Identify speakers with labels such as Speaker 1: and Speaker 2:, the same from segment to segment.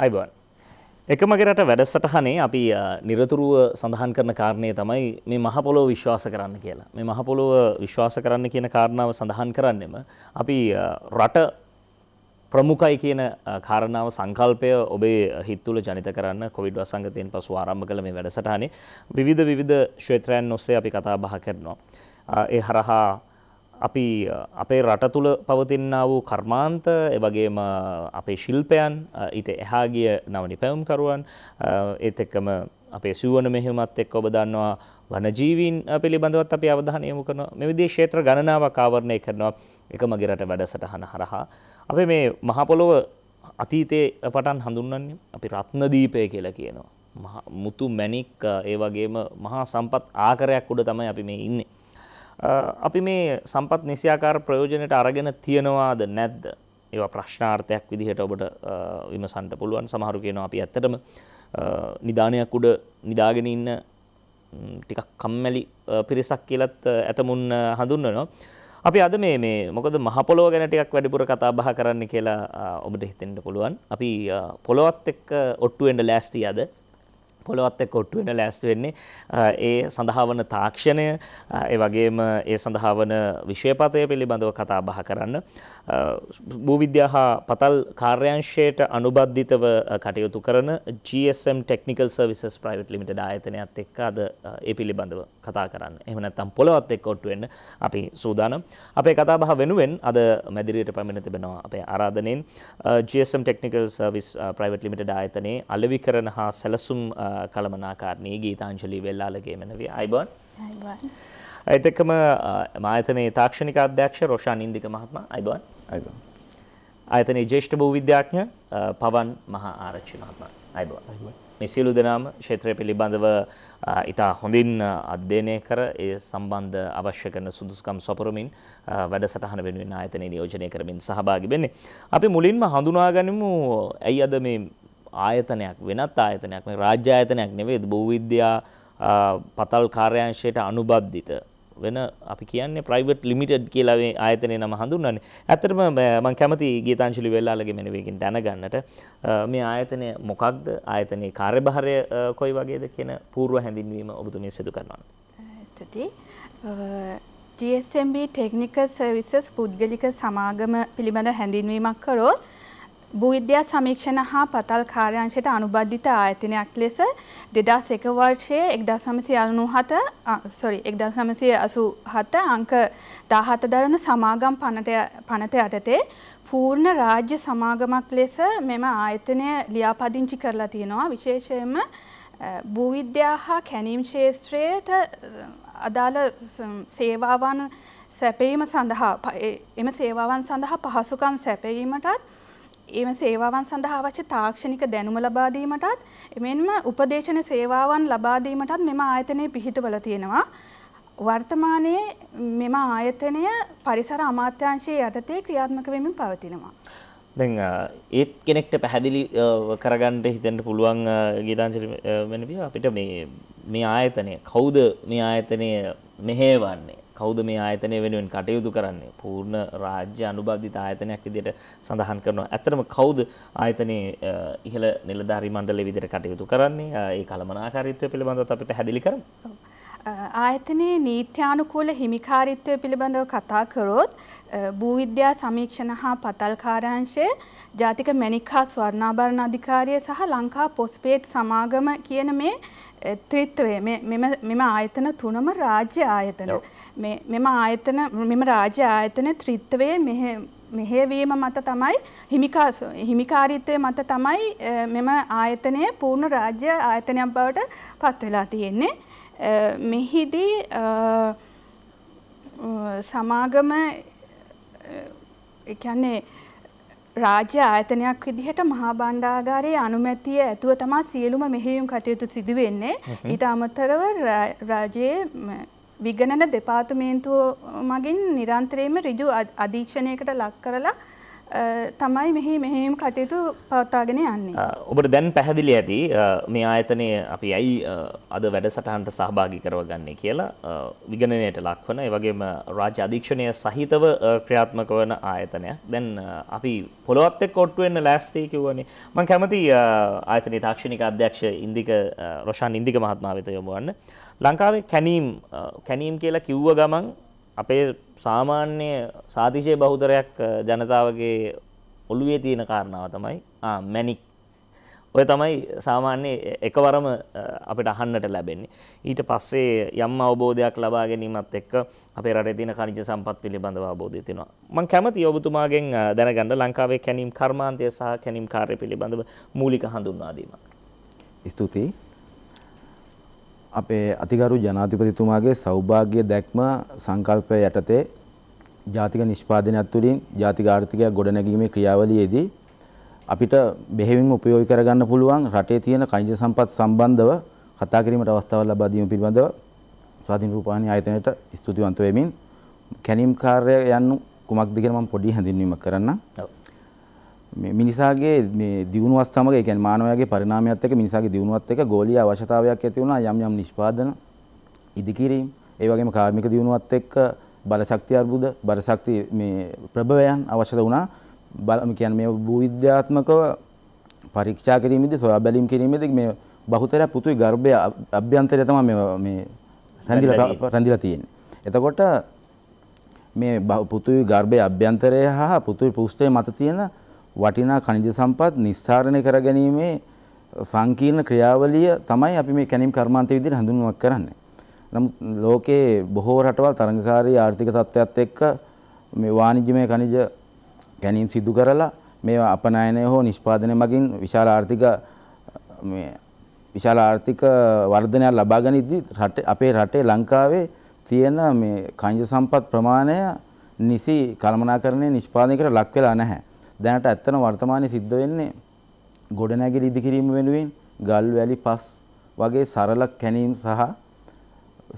Speaker 1: අයිබන්. එකමගේ රට වැඩසටහනේ අපි නිරතුරුව සඳහන් කරන කාරණය තමයි මේ මහපොලෝ විශ්වාස කරන්න කියලා. මේ මහපොලොව විශ්වාස කරන්න කියන කාරණාව සඳහන් කරන්නෙම අපි රට ප්‍රමුඛයි කියන කාරණාව සංකල්පය ඔබේ හිත් තුළ ජනිත කරන්න කොවිඩ් වසංගතයෙන් පසු ආරම්භ කළ මේ වැඩසටහනේ විවිධ විවිධ ක්ෂේත්‍රයන් ඔස්සේ අපි කතා බහ කරනවා. ඒ හරහා අපි අපේ රට තුළ පවතින්න වූ කර්මාන්ත එවගේම අපේ ශිල්පයන් ඊට එහා ගිය නවනි පැවුම්කරුවන් ඒත් එක්කම අපේ සිවුවන මෙහෙමත් එක් ඔබ දන්නවා වනජීවීන් පිළිබඳවත් අපි අවධානය යොමු කරන මෙවිදේ ක්ෂේත්‍ර ගණනාවක් ආවරණය කරනවා එකමගේ රට වැඩසටහන හරහා. අපේ මේ මහපොළොව අතීතයේ පටන් හඳුන්වන්නේ අපි රත්නදීපය කියලා කියනවා. මුතු මැණික් ඒ වගේම මහා සම්පත් ආකරයක් උඩ තමයි අපි මේ ඉන්නේ. අපි මේ සම්පත් නිසියාකාර ප්‍රයෝජනයට අරගෙන තියෙනවාද නැද්ද ඒවා ප්‍රශ්නාර්ථයක් විදිහට ඔබට විමසන්ට පුළුවන් සමහරු කියනවා අපි ඇත්තටම නිධානයක් උඩ නිදාගෙන ඉන්න ටිකක් කම්මැලි පිරිසක් කියලත් ඇතමුන් හඳුන්වනවා අපි අද මේ මේ මොකද මහපොළොව ගැන ටිකක් වැඩිපුර කතා බහ කරන්න කියලා ඔබට හිතෙන්න පුළුවන් අපි පොළොවත් එක්ක ඔට්ටු වෙන්න ලෑස්ති අද පොළොවත් එක්ක ඔට්ටු වෙන ලෑස්ති වෙන්නේ ඒ සඳහා වන තාක්ෂණය ඒ වගේම ඒ සඳහා වන විෂයපතය පිළිබඳව කතා බහ කරන්න භූවිද්‍යා හා පතල් කාර්යංශයට අනුබද්ධිතව කටයුතු කරන GSM Technical Services Private Limited ආයතනයත් එක්ක අද ඒ පිළිබඳව කතා කරන්න. එහෙම නැත්නම් පොළොවත් එක්ක ඔට්ටු වෙන්න අපි සූදානම්. අපේ කතා බහ වෙනුවෙන් අද මැදිරියට පැමිණ තිබෙනවා අපේ ආරාධනෙන් GSM Technical Service Private Limited ආයතනයේ අලෙවි කරන හා සැලසුම් කළමනාකාරණී ගීතාංශලී වෙල්ලාලගේ මනවී අයිබන් ඇතකම මාතනයේ තාක්ෂණික අධ්‍යක්ෂ රෝෂාන් ඉන්දික මහත්ම අයිබන් ආයතනයේ ජේෂ්ඨ භූ විද්‍යාඥ පවන් මහා ආරච්චි මහත්ම අයිබන් මේ සියලු දෙනාම ක්ෂේත්‍රය පිළිබඳව ඉතා හොඳින් අධ්‍යයනය කර ඒ සම්බන්ධ අවශ්‍ය කරන සුදුසුකම් සොපරමින් වැඩසටහන වෙනුවෙන් ආයතනයේ නියෝජනය කරමින් සහභාගී වෙන්නේ. අපි මුලින්ම හඳුනා ගනිමු ඇයි අද මේ ආයතනයක් වෙනත් ආයතනයක් මේ රාජ්‍ය ආයතනයක් නෙවෙයි බහුවිද්‍යා පතල් කාර්යාංශයට අනුබද්ධිත වෙන අපි කියන්නේ ප්‍රයිවට් ලිමිටඩ් කියලා මේ ආයතනයේ නම හඳුන්වන්නේ. ඇත්තටම මම කැමති ගීතාංජලි වෙල්ලාලගේ මෙනුවෙකින් දැනගන්නට මේ ආයතනය මොකක්ද? ආයතනයේ කාර්යභාරය කොයි වගේද කියන පූර්ව හැඳින්වීම ඔබතුමිය සිදු කරනවා.
Speaker 2: ස්තුතියි. GSMB Technical Services පුද්ගලික සමාගම පිළිබඳ හැඳින්වීමක් කරොත් භූවිද්‍යා සමීක්ෂණ හා පතල් කාර්යංශයට අනුබද්ධිත ආයතනයක් ලෙස දෙදස් එක වර්ෂයේ එක්දස් සමසය අලුණු හත සොරි එක්දස් සමසය අසු හත අංක දාහත දරන සමාගම් පනත යටතේ පූර්ණ රාජ්‍ය සමාගමක් ලෙස මෙම ආයතනය ලියාපදිංචි කරලා තියෙනවා විශේෂයෙන්ම භූවිද්‍යා හා කැනීම් ශේෂත්‍රයට අදාළ සේවාවන් සැපීම සඳහා එම සේවාවන් සඳහා පහසුකම් සැපීමටත් එම සේවාවන් සඳහා අවශ්‍ය තාක්ෂණික දැනුම ලබා දීමටත් එමෙන්ම උපදේශන සේවාවන් ලබා දීමටත් මෙම ආයතනය පිහිටවල තියෙනවා. වර්තමානයේ මෙම ආයතනය පරිසර අමාත්‍යංශයේ යටතේ ක්‍රියාත්මක වෙමින් පවතිනවා.
Speaker 1: දැන් ඒත් කෙනෙක්ට පැහැදිලි කරගන්නට හිතෙන්ට පුළුවන් ගීතාංශලි වෙනපිය අපිට මේ මේ ආයතනය කවුද මේ ආයතනය මෙහෙවන්නේ කෞද මේ ආයතනය වෙනුවෙන් කටයුතු කරන්නේ පූර්ණ රාජ්‍ය අනුබද්ධිත ආයතනයක් විදිට සඳහන් කරනවා ඇතරම කෞද ආයතනයේ ඉහළ නිලධාරි මණ්ඩලේ විදිට කටයුතු කරන්නේ ඒ කළමනාකාරීත්වය පිළිබඳව අපි පැහැදිලි කරමු.
Speaker 2: ආයතනයේ නීත්‍යානුකූල හිමිකාරීත්වය පිළිබඳව කතා කරොත් භූවිද්‍යා සමීක්ෂණ හා පතල්කාරාංශය ජාතික මැණික් හා ස්වර්ණාභරණ අධිකාරිය සහ ලංකා පොස්පේට් සමාගම කියන මේ ත්‍රිත්වය මෙම ආයතන තුනම රාජ්‍ය ආයතන මෙම ආයතන මෙම රාජ්‍ය ආයතන ත්‍රිත්වය මෙහෙවීම මත තමයි හිමිකාරීත්වය මත තමයි මෙම ආයතනය පූර්ණ රාජ්‍ය ආයතනයක් බවට පත්වෙලා තියෙන්නේ. මෙහිදී සමාගම එකන්නේ රාජ්‍ය ආයතනයක් විදිහට මහා බණ්ඩාගාරයේ අනුමැතිය ඇතුව තමා සියලුම මෙහෙයුම් කටයුතු සිදුවෙන්නේ ඊට අමතරව රාජයේ විගණන දෙපාර්තමේන්තුව මගින් නිරන්තරයෙන්ම ඍජු අධීක්ෂණයකට ලක් කරලා තමයි මෙහි මෙහෙම කටයුතු පවත්තාගෙන යන්නේ.
Speaker 1: ඔබට දැන් පැහැදිලි ඇති මේ ආයතනය අපි ඇයි අද වැඩසටහන්ට සහභාගි කරවගන්නේ කියලා විගණනයට ලක්වන ඒ වගේම රාජ්‍ය අධීක්ෂණය සහිතව ක්‍රියාත්මක වන ආයතනයක්. දැන් අපි පොළොවත් එක්ක ඔට්ටු වෙන්න ලෑස්ති කිව්වනේ. මම කැමති ආයතනයේ තාක්ෂණික අධ්‍යක්ෂ ඉන්දික රොෂාන් ඉන්දික මහත්මයා වෙත යොමු වන්න. ලංකාවේ කැනීම් කැනීම් කියලා කිව්ව ගමන් අපේ සාමාන්‍ය සාතිශය බහුතරයක් ජනතාවගේ ඔළුවේ තියෙන කාරණාව තමයි මැනික් ඔය තමයි සාමාන්‍ය එකවරම අපිට අහන්නට ලැබෙන්නේ. ඊට පස්සේ යම් අවබෝධයක් ලබා ගැනීමත් එක්ක අපේ රටේ තියෙන ඛනිජ සම්පත් පිළිබඳව අවබෝධය තියෙනවා. මම කැමතියි ඔබතුමාගෙන් දැනගන්න ලංකාවේ කැණීම් කර්මාන්තය සහ කැණීම් කාර්ය පිළිබඳව මූලික හඳුන්වා
Speaker 3: දීම. ස්තුතියි. අපේ අතිගරු ජනාධිපතිතුමාගේ සෞභාග්‍ය දැක්ම සංකල්පය යටතේ ජාතික නිෂ්පාදනයක් තුළින් ජාතික ආර්ථිකයක් ගොඩනැගීමේ ක්‍රියාවලියේදී අපිට බෙහෙවින් උපයෝගී කරගන්න පුළුවන් රටේ තියෙන කනිජ සම්පත් සම්බන්ධව කතා කිරීමට අවස්ථාවක් ලබා දීම පිළිබඳව ස්වාධීන රූපවාහිනී ආයතනයට ස්තුතිවන්ත වෙමින් කැනීම් කාර්යය යනු කුමක්ද කියලා මම පොඩි හැඳින්වීමක් කරන්නම්. ඔව්. මිනිසාගේ දියුණුවත් සමග එකැන් මානවයාගේ පරිනාමයත් එක මිනිසාගේ දියුණුවත් එක ගෝලිය අවශ්‍යතාවයක් ඇති වුණා යම් යම් නිෂ්පාදන ඉදිකිරීම් ඒ වගේම කාර්මික දියුණුවත් එක්ක බලශක්ති අර්බුද බලශක්ති මේ ප්‍රභවයන් අවශ්‍යද වුණා බල කියන්නේ මේ භූවිද්‍යාත්මකව පරීක්ෂා කිරීමේදී සොයා බැලීම් කිරීමේදී මේ බහුතර පුතුයි ගර්භය අභ්‍යන්තරය තමයි මේ මේ රැඳිලා රැඳිලා තියෙන්නේ. එතකොට මේ පුතුයි ගර්භයේ අභ්‍යන්තරය හා පුතුයි පෘෂ්ඨය මත තියෙන වටිනා ඛනිජ සම්පත් නිස්සාරණය කර ගැනීමේ සංකීර්ණ ක්‍රියාවලිය තමයි අපි මේ කැණීම් කර්මාන්තය විදිහට හඳුන්වමක් කරන්නේ. නමුත් ලෝකයේ බොහෝ රටවල් තරඟකාරී ආර්ථික තත්ත්වයක් එක්ක මේ වාණිජ්‍යමය ඛනිජ ගැනීම් සිදු කරලා මේවා අපනයනය හෝ නිෂ්පාදනය මගින් විශාල ආර්ථික මේ විශාල ආර්ථික වර්ධනයක් ලබා ගනිද්දී රටේ අපේ රටේ ලංකාවේ තියෙන මේ ඛනිජ සම්පත් ප්‍රමාණය නිසි කළමනාකරණය නිෂ්පාදනය කර ලක් වෙලා නැහැ. දැනට ඇත්තන වර්තමානයේ සිද්ධ වෙන්නේ ගොඩනැගිලි ඉදිකිරීම වෙනුවෙන් ගල් වැලි පස් වගේ සරල කැණීම් සහ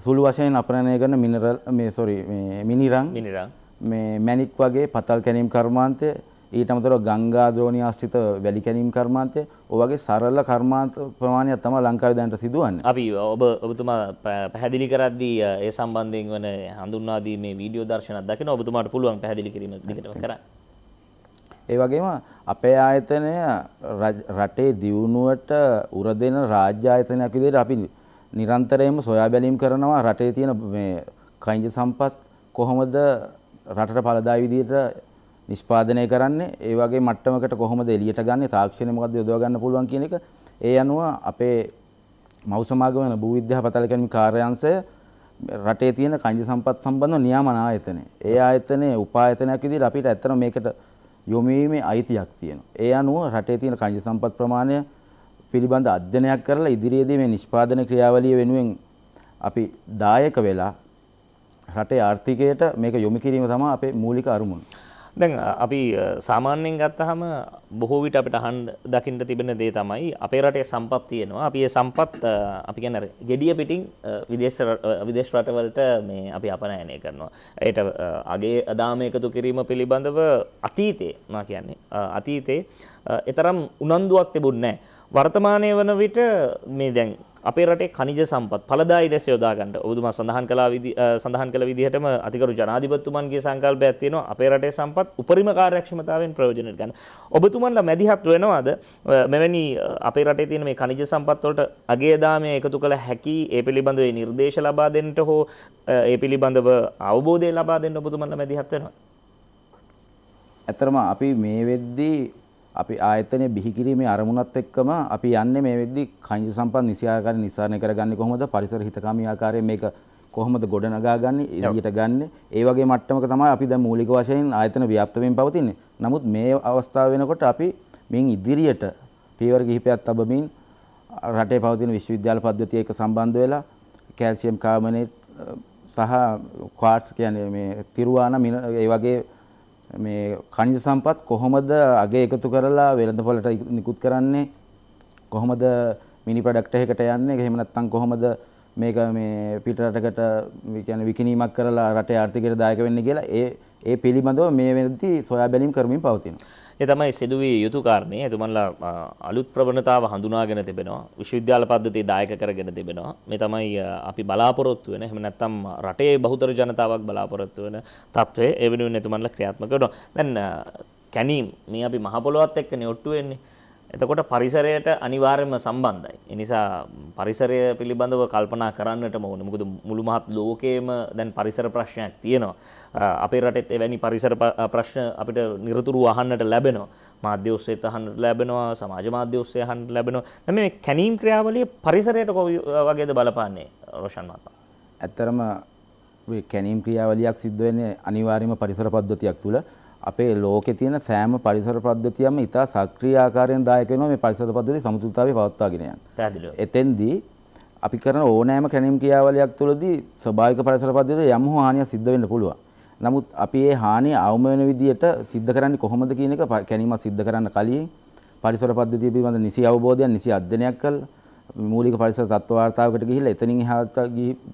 Speaker 3: සුළු වශයෙන් අපරණය කරන මිනරල් මේ සොරි මේ මිනිරන් මිනිරන් මේ මැණික් වගේ පතල් කැණීම් කර්මාන්තය ඊට අමතරව ගංගා ද්‍රෝණී ආශ්‍රිත වැලි කැණීම් කර්මාන්තය ඔවගේ සරල කර්මාන්ත ප්‍රමාණයක් තමයි ලංකාවේ දැනට සිදුවන්නේ.
Speaker 1: අපි ඔබ ඔබතුමා පැහැදිලි කරද්දී ඒ සම්බන්ධයෙන් වන හඳුන්වා දීමේ වීඩියෝ දර්ශන දකින ඔබතුමාට පුළුවන් පැහැදිලි කිරීම දිගටම කරන්න.
Speaker 3: ඒ වගේම අපේ ආයතනය රටේ දියුණුවට උරදෙන රාජ්‍ය ආයතනයක් විදිහට අපි නිරන්තරයෙන්ම සොයා බැලීම් කරනවා රටේ තියෙන මේ කයින්ජ සම්පත් කොහොමද රටට පළදායි විදිහට නිෂ්පාදනය කරන්නේ ඒ වගේ මට්ටමකට කොහොමද එළියට ගන්න තාක්ෂණය මොකද්ද යොදවා ගන්න පුළුවන් කියන එක ඒ අනුව අපේ මව් සමාගම වෙන භූවිද්‍යා පතලකන්මි කාර්යාංශය රටේ තියෙන කංජ සම්පත් සම්බන්ධව නියාමන ආයතනය. ඒ ආයතනයේ උපායතනයක් විදිහට අපිට ඇත්තටම මේකට යොමුීමේ අයිතියක් තියෙනවා. ඒ අනුව රටේ තියෙන කංජ සම්පත් ප්‍රමාණය පිළිබඳ අධ්‍යයනයක් කරලා ඉදිරියේදී මේ නිෂ්පාදන ක්‍රියාවලිය වෙනුවෙන් අපි දායක වෙලා රටේ ආර්ථිකයට මේක යොමු කිරීම තමයි අපේ මූලික අරමුණ. දැන්
Speaker 1: අපි සාමාන්‍යයෙන් ගත්තහම බොහෝ විට අපිට අහන්න දකින්න තිබෙන දේ තමයි අපේ රටේ සම්පත් තියෙනවා. අපි ඒ සම්පත් අපි කියන්නේ gediya පිටින් විදේශ විදේශ රටවලට මේ අපි අපනයනය කරනවා. ඒට අගේ අදාම එකතු කිරීම පිළිබඳව අතීතේ මා කියන්නේ අතීතේ ඊතරම් උනන්දුවක් තිබුණේ නැහැ. වර්තමානය වන විට මේ දැන් අපේ රටේ කනිජ සම්පත් පළදායි ලෙස යොදා ගන්න. ඔබතුමා සඳහන් කළා සඳහන් කළ විදිහටම අතිගරු ජනාධිපතිතුමන්ගේ සංකල්පයක් තියෙනවා අපේ රටේ සම්පත් උපරිම කාර්යක්ෂමතාවෙන් ප්‍රයෝජනට ගන්න. ඔබතුමන්ලා මැදිහත් වෙනවද මෙවැනි අපේ රටේ තියෙන මේ කනිජ සම්පත් වලට අගය දාමය එකතු කළ හැකි ඒ පිළිබඳව නිර්දේශ ලබා දෙන්නට හෝ ඒ පිළිබඳව අවබෝධය ලබා දෙන්න ඔබතුමන්ලා මැදිහත් වෙනවද?
Speaker 3: ඇත්තරම අපි මේ වෙද්දී අපි ආයතනය බිහි කිරීමේ අරමුණත් එක්කම අපි යන්නේ මේ වෙද්දි කංජ සම්පත් නිසියාකාරී නිස්සාරණය කරගන්නේ කොහොමද පරිසර හිතකාමී ආකාරයෙන් මේක කොහොමද ගොඩනගා ගන්න එළියට ගන්න ඒ වගේ මට්ටමක තමයි අපි දැන් මූලික වශයෙන් ආයතන ව්‍යාප්ත වෙමින් පවතින්නේ. නමුත් මේ අවස්ථාව වෙනකොට අපි මින් ඉදිරියට පීවර කිහිපයක් තබමින් රටේ පවතින විශ්වවිද්‍යාල පද්ධතිය එක සම්බන්ධ වෙලා කැල්සියම් කාබනේට් සහ ක්වාර්ට්ස් කියන්නේ මේ තිරුවාන ඒ වගේ මේ කංජ සම්පත් කොහොමද අගේ එකතු කරලා වෙළඳපොළට නිකුත් කරන්නේ කොහොමද මිනි ප්‍රොඩක්ට් එකකට යන්නේ එහෙම නැත්නම් කොහොමද මේක මේ පිටරටකට කියන්නේ විකිණීමක් කරලා රටේ ආර්ථිකයට දායක වෙන්න කියලා ඒ ඒ පිළිබඳව මේ වෙනදී සොයා බැලීම් කරමින් පවතිනවා.
Speaker 1: ඒ තමයි සිදුවිය යුතු කාරණේ. එතුමන්ලා අලුත් ප්‍රවණතාව හඳුනාගෙන තිබෙනවා. විශ්වවිද්‍යාල පද්ධතිය දායක කරගෙන තිබෙනවා. මේ තමයි අපි බලාපොරොත්තු වෙන. එහෙම නැත්නම් රටේ බහුතර ජනතාවක් බලාපොරොත්තු වෙන තත්ත්වය ඒ වෙනුවෙන් එතුමන්ලා ක්‍රියාත්මක කරනවා. දැන් කැනීම් මේ අපි මහ පොළොවත් එක්කනේ ඔට්ටු වෙන්නේ. එතකොට පරිසරයට අනිවාර්යම සම්බන්ධයි. එනිසා පරිසරය පිළිබඳව කල්පනා කරන්නටම ඕනේ. මොකද මුළු මහත් ලෝකයේම දැන් පරිසර ප්‍රශ්නයක් තියෙනවා. අපේ රටෙත් එවැනි පරිසර ප්‍රශ්න අපිට নিরතුරු අහන්නට ලැබෙනවා. මාධ්‍ය ඔස්සේත් අහන්නට ලැබෙනවා, සමාජ මාධ්‍ය ඔස්සේ අහන්නට ලැබෙනවා. දැන් මේ කැනීම් ක්‍රියාවලිය පරිසරයට කොයි වගේද බලපාන්නේ රෝෂන් මහත්මයා?
Speaker 3: ඇත්තරම ඔය කැනීම් ක්‍රියාවලියක් සිද්ධ වෙන්නේ අනිවාර්යම පරිසර පද්ධතියක් තුළ. අපේ ලෝකේ තියෙන සෑම පරිසර පද්ධතියම ඉතා සක්‍රීය ආකාරයෙන් දායක වෙනවා මේ පරිසර පද්ධති සමතුලිතතාවය පවත්වාගෙන යන්න. පැහැදිලිව. එතෙන්දී අපි කරන ඕනෑම කැණීම් ක්‍රියාවලියක් තුළදී ස්වභාවික පරිසර පද්ධතියට යම් හෝ හානියක් සිද්ධ වෙන්න පුළුවන්. නමුත් අපි ඒ හානිය අවම වෙන විදියට සිද්ධ කරන්නේ කොහොමද කියන එක කැණීමක් සිද්ධ කරන්න කලින් පරිසර පද්ධතිය පිළිබඳ නිසි අවබෝධයක් නිසි අධ්‍යයනයක් කළා මූලික පරිසර තත්ත්ව වාර්තාවකට ගිහිල්ලා එතනින් එහාට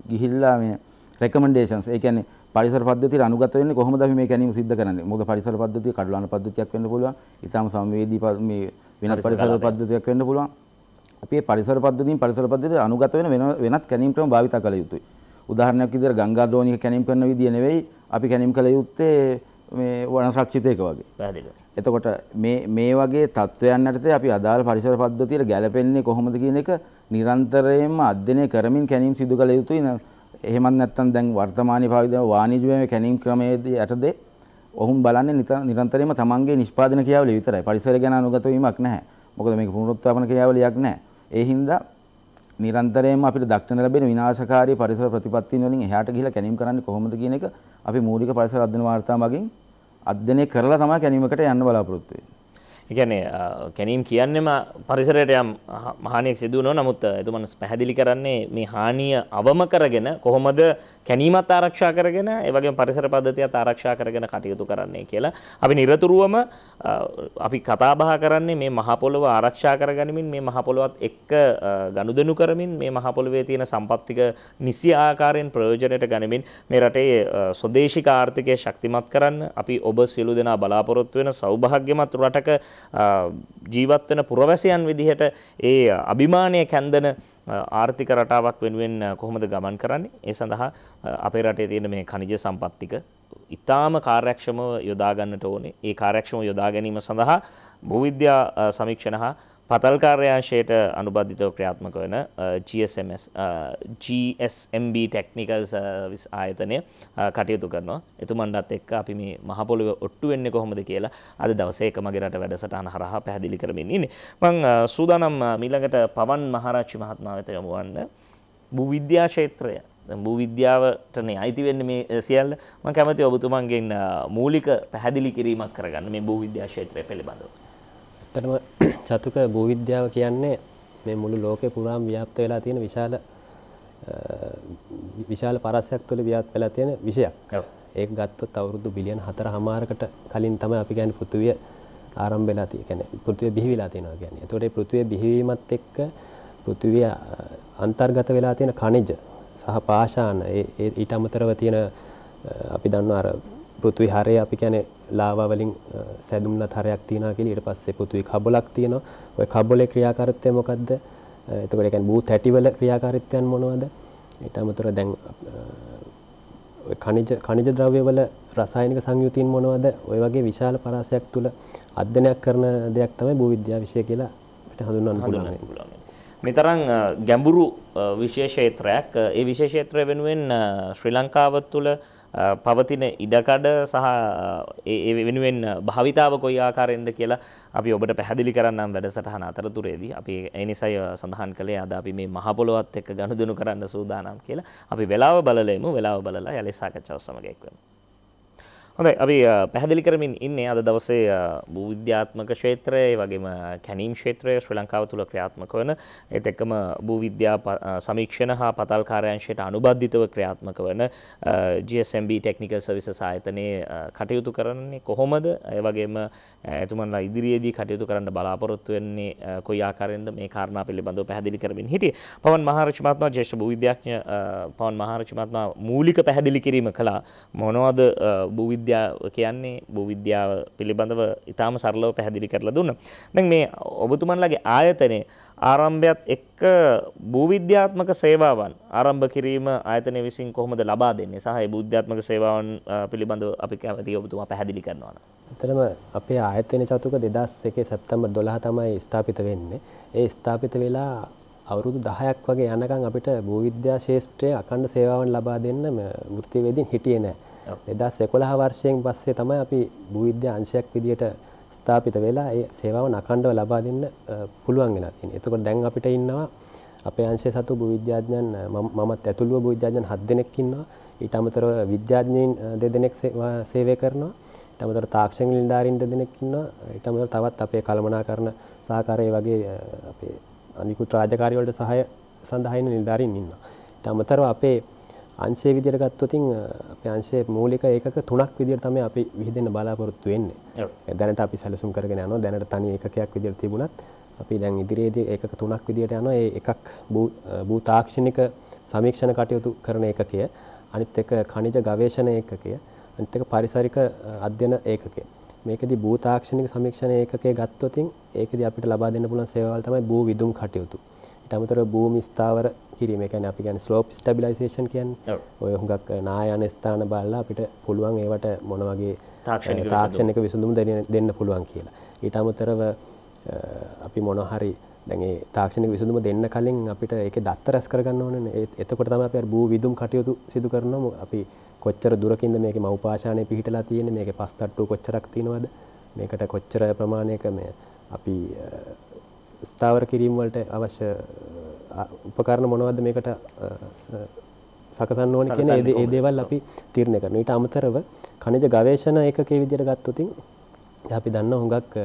Speaker 3: ගිහිල්ලා මේ රෙකමෙන්ඩේෂන්ස් ඒ කියන්නේ පරිසර පද්ධතියට අනුගත වෙන්නේ කොහොමද අපි මේ ගැනීම සිද්ධ කරන්නේ? මොකද පරිසර පද්ධතිය කඩලාන පද්ධතියක් වෙන්න පුළුවන්. ඊටාම සංවේදී මේ වෙනත් පරිසර පද්ධතියක් වෙන්න පුළුවන්. අපි මේ පරිසර පද්ධතියින් පරිසර පද්ධතියට අනුගත වෙන වෙනත් කැණීම් ක්‍රම භාවිත කළ යුතුයි. උදාහරණයක් විදිහට ගංගා ද්‍රෝණික කැණීම් කරන විදිය නෙවෙයි අපි කැණීම් කළ යුත්තේ මේ වන සංරක්ෂිතයක වගේ. පැහැදිලිව. එතකොට මේ මේ වගේ තත්ත්වයන් යටතේ අපි අදාළ පරිසර පද්ධතියට ගැලපෙන්නේ කොහොමද කියන එක නිරන්තරයෙන්ම අධ්‍යයනය කරමින් කැණීම් සිදු කළ යුතුයි. එහෙමත් නැත්නම් දැන් වර්තමානයේ භාවිත වාණිජමය කැණීම් ක්‍රමයේදී යටදී ඔවුන් බලන්නේ නිරන්තරයෙන්ම තමන්ගේ නිෂ්පාදන ක්‍රියාවලිය විතරයි. පරිසරය ගැන අනුගත වීමක් නැහැ. මොකද මේක පුනරුත්ථාපන ක්‍රියාවලියක් නැහැ. ඒ හින්දා නිරන්තරයෙන්ම අපිට දක්න ලැබෙන විනාශකාරී පරිසර ප්‍රතිපත්තීන් වලින් එහාට ගිහිලා කැණීම් කරන්නේ කොහොමද කියන එක අපි මූලික පරිසර අධ්‍යයන වාර්තා මගින් අධ්‍යයනය කරලා තමයි කැණීමකට යන්න බලාපොරොත්තු වෙන්නේ.
Speaker 1: එකනේ කැනීම් කියන්නෙම පරිසරයට යම් මහනයක් සිදුවනෝ නමුත් එතුමනස් පැහැදිලි කරන්නේ මේ හානිය අවම කරගෙන කොහොමද කැනීමත් ආරක්ෂා කරගෙන ඒවගේ පරිසර පද්ධතියත් ආරක්ෂා කරගෙන කටයුතු කරන්නේ කියලා. අපි නිරතුරුවම අපි කතාබහ කරන්නේ මේ මහපොළොව ආරක්ෂා කරගනිමින් මේ මහපොළොවත් එක්ක ගනුදෙනු කරමින් මේ මහපොළොවේ තියෙන සම්පත්තික නිසි ආකාරයෙන් ප්‍රයෝජනයට ගනිමින් මේ රටේ ස්වදේශික ආර්ථිකය ශක්තිමත් කරන්න අපි ඔබ සියලු දෙනා බලාපොරොත්තු වෙන සෞභාග්‍යමත් රටක ජීවත් වෙන පුරවැසියන් විදිහට ඒ අභිමානය කැන්දන ආර්ථික රටාවක් වෙනුවෙන් කොහොමද ගමන් කරන්නේ? ඒ සඳහා අපේ රටේ තියෙන මේ ඛනිජ සම්පත් ටික ඉතාම කාර්යක්ෂමව යොදා ගන්නට ඕනේ. ඒ කාර්යක්ෂමව යොදා ගැනීම සඳහා භූවිද්‍යා සමීක්ෂණ හා පතල් කාර්යාංශයට අනුබද්ධිතව ක්‍රියාත්මක වන GSMS GSMB ටෙක්නිකල්ස් ආයතනය කටයුතු කරනවා. එතුමන්ටත් එක්ක අපි මේ මහපොළොව ඔට්ටු වෙන්නේ කොහොමද කියලා අද දවසේ එකමගේ රට වැඩසටහන හරහා පැහැදිලි කරමින් ඉන්නේ. මං සූදානම් ඊළඟට පවන් මහරච්චි මහත්මයා වෙත යොමු වන්න භූවිද්‍යා ක්ෂේත්‍රය භූවිද්‍යාවටනේ අයිති වෙන්න මේ සියල්ල මම කැමති ඔබතුමන්ගෙන් මූලික පැහැදිලි කිරීමක් කරගන්න මේ භූවිද්‍යා ක්ෂේත්‍රය පිළිබඳව.
Speaker 4: ඇත්තටම සතුක භූවිද්‍යාව කියන්නේ මේ මුළු ලෝකේ පුරාම ව්‍යාප්ත වෙලා තියෙන විශාල විශාල පරස්සයක් තුළ ව්‍යාප්ත වෙලා තියෙන විෂයක්. ඒක ගත්තොත් අවුරුදු බිලියන 4.5කට කලින් තමයි අපි කියන්නේ පෘථිවිය ආරම්භ වෙලා තියෙන්නේ. කියන්නේ පෘථිවිය බිහි වෙලා තියෙනවා කියන්නේ. ඒතකොට මේ පෘථිවිය බිහිවීමත් එක්ක පෘථිවිය අන්තර්ගත වෙලා තියෙන කණිජ සහ පාෂාණ ඒ ඊට අමතරව තියෙන අපි දන්නවා අර පෘතුවි හරය අපි කැන ලාවාවලින් සැදුම්ල තරයක් තියෙනවා කියලා ඊට පස්සේ පෘතුවි කබලක් තියෙනවා. ওই කබලේ ක්‍රියාකාරීත්වය මොකද්ද? එතකොට ඒ කියන්නේ බූත් හැටිවල ක්‍රියාකාරීත්වයන් මොනවද? ඊට අමතරව දැන් ওই කණිජ කණිජ ද්‍රව්‍යවල රසායනික සංයුතීන් මොනවද? ওই වගේ විශාල පරාසයක් තුල අධ්‍යයනයක් කරන දෙයක් තමයි භූවිද්‍යා විෂය කියලා අපිට හඳුන්වන්න පුළුවන්.
Speaker 1: මෙතරම් ගැඹුරු විශේෂ ක්ෂේත්‍රයක්. ඒ විශේෂ ක්ෂේත්‍රය වෙනුවෙන් ශ්‍රී ලංකාව තුළ පවතින ඉඩකඩ සහ වෙනුවෙන් භාවිතාව කොයි ආකාරයෙන්ද කියලා අපි ඔබට පැහැදිලි කරන්නම් වැඩසටහන අතරතුරේදී අපි ඒ නිසයි සඳහන් කළේ අද අපි මේ මහ පොළොවත් එක්ක ගනුදෙනු කරන්න සූදානම් කියලා අපි වෙලාව බලලෙමු වෙලාව බලලා යලි සාකච්ඡාව සමග එක්වෙමු හොඳයි අපි පැහැදිලි කරමින් ඉන්නේ අද දවසේ භූවිද්‍යාත්මක ක්ෂේත්‍රය ඒ වගේම කැණීම් ක්ෂේත්‍රය ශ්‍රී ලංකාව තුළ ක්‍රියාත්මක වන ඒත් එක්කම භූවිද්‍යා සමීක්ෂණ හා පතල් කාර්යාංශයට අනුබද්ධිතව ක්‍රියාත්මක වන GSMB ටෙක්නිකල් සර්විසස් ආයතනයේ කටයුතු කරන්නේ කොහොමද ඒ වගේම එතුමන්ලා ඉදිරියේදී කටයුතු කරන්න බලාපොරොත්තු වෙන්නේ කොයි ආකාරයෙන්ද මේ කාරණා පිළිබඳව පැහැදිලි කරමින් හිටියේ පවන් මහරජ මහත්මයා ජ්‍යෙෂ්ඨ භූවිද්‍යාඥ පවන් මහරජ මහත්මයා මූලික පැහැදිලි කිරීම කළා මොනවද භූවිද්‍යා විද්‍යාව කියන්නේ භූවිද්‍යාව පිළිබඳව ඉතාම සරලව පැහැදිලි කරලා දුන්න. දැන් මේ ඔබතුමන්ලගේ ආයතනයේ ආරම්භයත් එක්ක භූවිද්‍යාත්මක සේවාවන් ආරම්භ කිරීම ආයතනය විසින් කොහොමද ලබා දෙන්නේ සහ ඒ භූවිද්‍යාත්මක සේවාවන් පිළිබඳව අපි කැමති ඔබතුමා පැහැදිලි කරනවා නම්.
Speaker 4: ඇත්තටම අපේ ආයතන චතුක 2001 සැප්තැම්බර් 12 තමයි ස්ථාපිත වෙන්නේ. ඒ ස්ථාපිත වෙලා අවුරුදු 10ක් වගේ යනකම් අපිට භූවිද්‍යා ශාස්ත්‍රයේ අඛණ්ඩ සේවාවන් ලබා දෙන්න වෘත්ති වේදින් හිටියේ නැහැ. 2011 වර්ෂයෙන් පස්සේ තමයි අපි භූවිද්‍යා අංශයක් විදියට ස්ථාපිත වෙලා ඒ සේවාව අඛණ්ඩව ලබා දෙන්න පුළුවන් වෙලා තියෙනවා. එතකොට දැන් අපිට ඉන්නවා අපේ අංශය සතු භූවිද්‍යාඥයන් මමත් ඇතුළුව භූවිද්‍යාඥයන් 7 දෙනෙක් ඉන්නවා. ඊට අමතරව විද්‍යාඥයින් දෙදෙනෙක් සේවය කරනවා. ඊට අමතරව තාක්ෂණික නිලධාරීන් දෙදෙනෙක් ඉන්නවා. ඊට අමතරව තවත් අපේ කළමනාකරණ සහකාරය වගේ අපේ අනිකුත් රාජකාරිවලට සහය සඳහා ඉන්න නිලධාරීන් ඉන්නවා. ඊට අමතරව අපේ අංශයේ විදියට ගත්තොතින් අපේ අංශයේ මූලික ඒකක තුනක් විදියට තමයි අපි විහිදෙන්න බලාපොරොත්තු වෙන්නේ. දැනට අපි සැලසුම් කරගෙන යනවා. දැනට තනි ඒකකයක් විදියට තිබුණත් අපි දැන් ඉදිරියේදී ඒකක තුනක් විදියට යනවා. ඒ එකක් භූ තාක්ෂණික සමීක්ෂණ කටයුතු කරන ඒකකය, අනිත් එක ඛනිජ ගවේෂණ ඒකකය, අනිත් එක පරිසරික අධ්‍යයන ඒකකය. මේකෙදි භූ තාක්ෂණික සමීක්ෂණ ඒකකයේ ගත්තොතින් ඒකෙදි අපිට ලබා දෙන්න පුළුවන් සේවාවල් තමයි භූ විදුම් කටයුතු. ඊට අමතරව භූමි ස්ථාවර කිරීම. ඒ කියන්නේ අපි කියන්නේ ස්ලෝප් ස්ටැබිලයිසේෂන් කියන්නේ. ඔය හුඟක් නාය යන ස්ථාන බලලා අපිට පුළුවන් ඒවට මොන වගේ තාක්ෂණික විසඳුම් දෙන්න පුළුවන් කියලා. ඊට අමතරව අපි මොන හරි දැන් ඒ තාක්ෂණික විසඳුම දෙන්න කලින් අපිට ඒකේ දත්ත රැස් කරගන්න ඕනේ. එතකොට තමයි අපි අර භූ විදුම් කටයුතු සිදු කරනවා. අපි කොච්චර දුරකින්ද මේක මවපාශානය පිහිටලා තියෙන මේක පස්තට්ටු කොච්චරක් තියෙනවද මේකට කොච්චර ප්‍රමාණයක මේ අපි ස්ථාවර කිරීම්වලට අවශ්‍ය උපකරණ මොනවද මේකට සකසන්න ඕන කියන ඒ දේවල් අපි තීරණය කරනවා. ඊට අමතරව කණිජ ගවේෂණ ඒකකයේ විදිහට ගත්තොත් අපි දන්න හුඟක්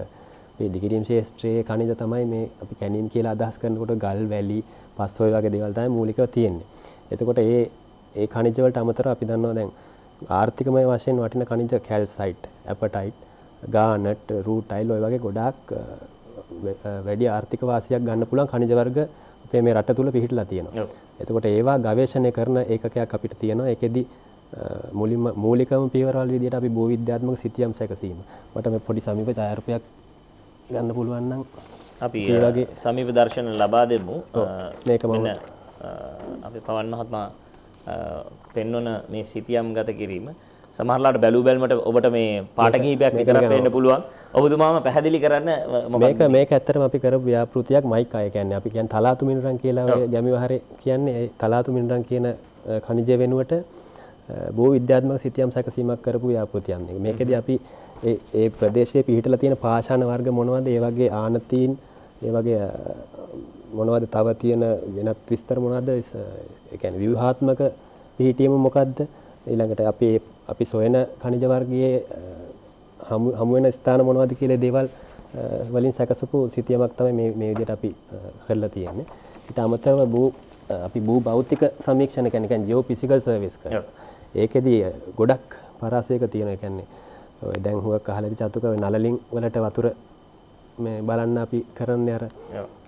Speaker 4: මේ දිගිරීම් ශාස්ත්‍රයේ කණිජ තමයි මේ අපි කැණීම් කියලා අදහස් කරනකොට ගල් වැලි පස් ඔය වගේ දේවල් තමයි මූලිකව තියෙන්නේ. එතකොට ඒ ඒ ඛනිජ වලට අමතරව අපි දන්නවා දැන් ආර්ථිකමය වශයෙන් වටින ඛනිජ කැල්සයිට්, ඇපටයිට්, ගානට්, රූටයිල් ඔය වගේ ගොඩාක් වැඩි ආර්ථික වාසියක් ගන්න පුළුවන් ඛනිජ වර්ග අපේ මේ රට තුල පිහිටලා තියෙනවා. එතකොට ඒවා ගවේෂණය කරන ඒකකයක් අපිට තියෙනවා. ඒකෙදි මුලින්ම මූලිකම පියවරවල් විදිහට අපි භූවිද්‍යාත්මක සිතියම් සැකසීම. මට මේ පොඩි සමීප ඡායාරූපයක් ගන්න පුළුවන් නම් අපි ඒ වගේ
Speaker 1: සමීප දර්ශන ලබා දෙමු. මේක මම අපි පවන් මහත්මයා පෙන්වන මේ සිතියම් ගත කිරීම සමහරලාට බැලූ බැල්මට ඔබට මේ පාට කිහිපයක් විතරක් වෙන්න පුළුවන්. ඔබතුමාම පැහැදිලි කරන්න මේක
Speaker 4: මේක ඇත්තටම අපි කරපු ව්‍යාපෘතියක් මයික් අය කියන්නේ. අපි කියන්නේ තලාතු මිනිරන් කියලා ඔය ගැමිවහරේ කියන්නේ ඒ තලාතු මිනිරන් කියන ඛනිජය වෙනුවට බෝ විද්‍යාත්මක සිතියම් සැකසීමක් කරපු ව්‍යාපෘතියක් මේක. මේකදී අපි ඒ ඒ ප්‍රදේශයේ පිහිටලා තියෙන පාෂාණ වර්ග මොනවද? ඒ වගේ ආනතීන්, ඒ වගේ මොනවද තව තියෙන වෙනත් විස්තර මොනවද ඒ කියන්නේ ව්‍යුහාත්මක පිහිටීම මොකද්ද ඊළඟට අපි අපි සොයන ඛනිජ වර්ගයේ හමු වෙන ස්ථාන මොනවද කියලා දේවල් වලින් සැකසපු සිතියමක් තමයි මේ මේ විදිහට අපි කරලා තියෙන්නේ ඊට අමතරව භූ අපි භූ භෞතික සමීක්ෂණ කියන්නේ කියන්නේ ජියෝ ෆිසිකල් සර්විස් කරනවා ඒකෙදී ගොඩක් පරාසයක තියෙනවා කියන්නේ ඔය දැන් හුඟක් අහලා ඉති චතුක ඔය නලලින් වලට වතුර මේ බලන්න අපි කරන්නේ අර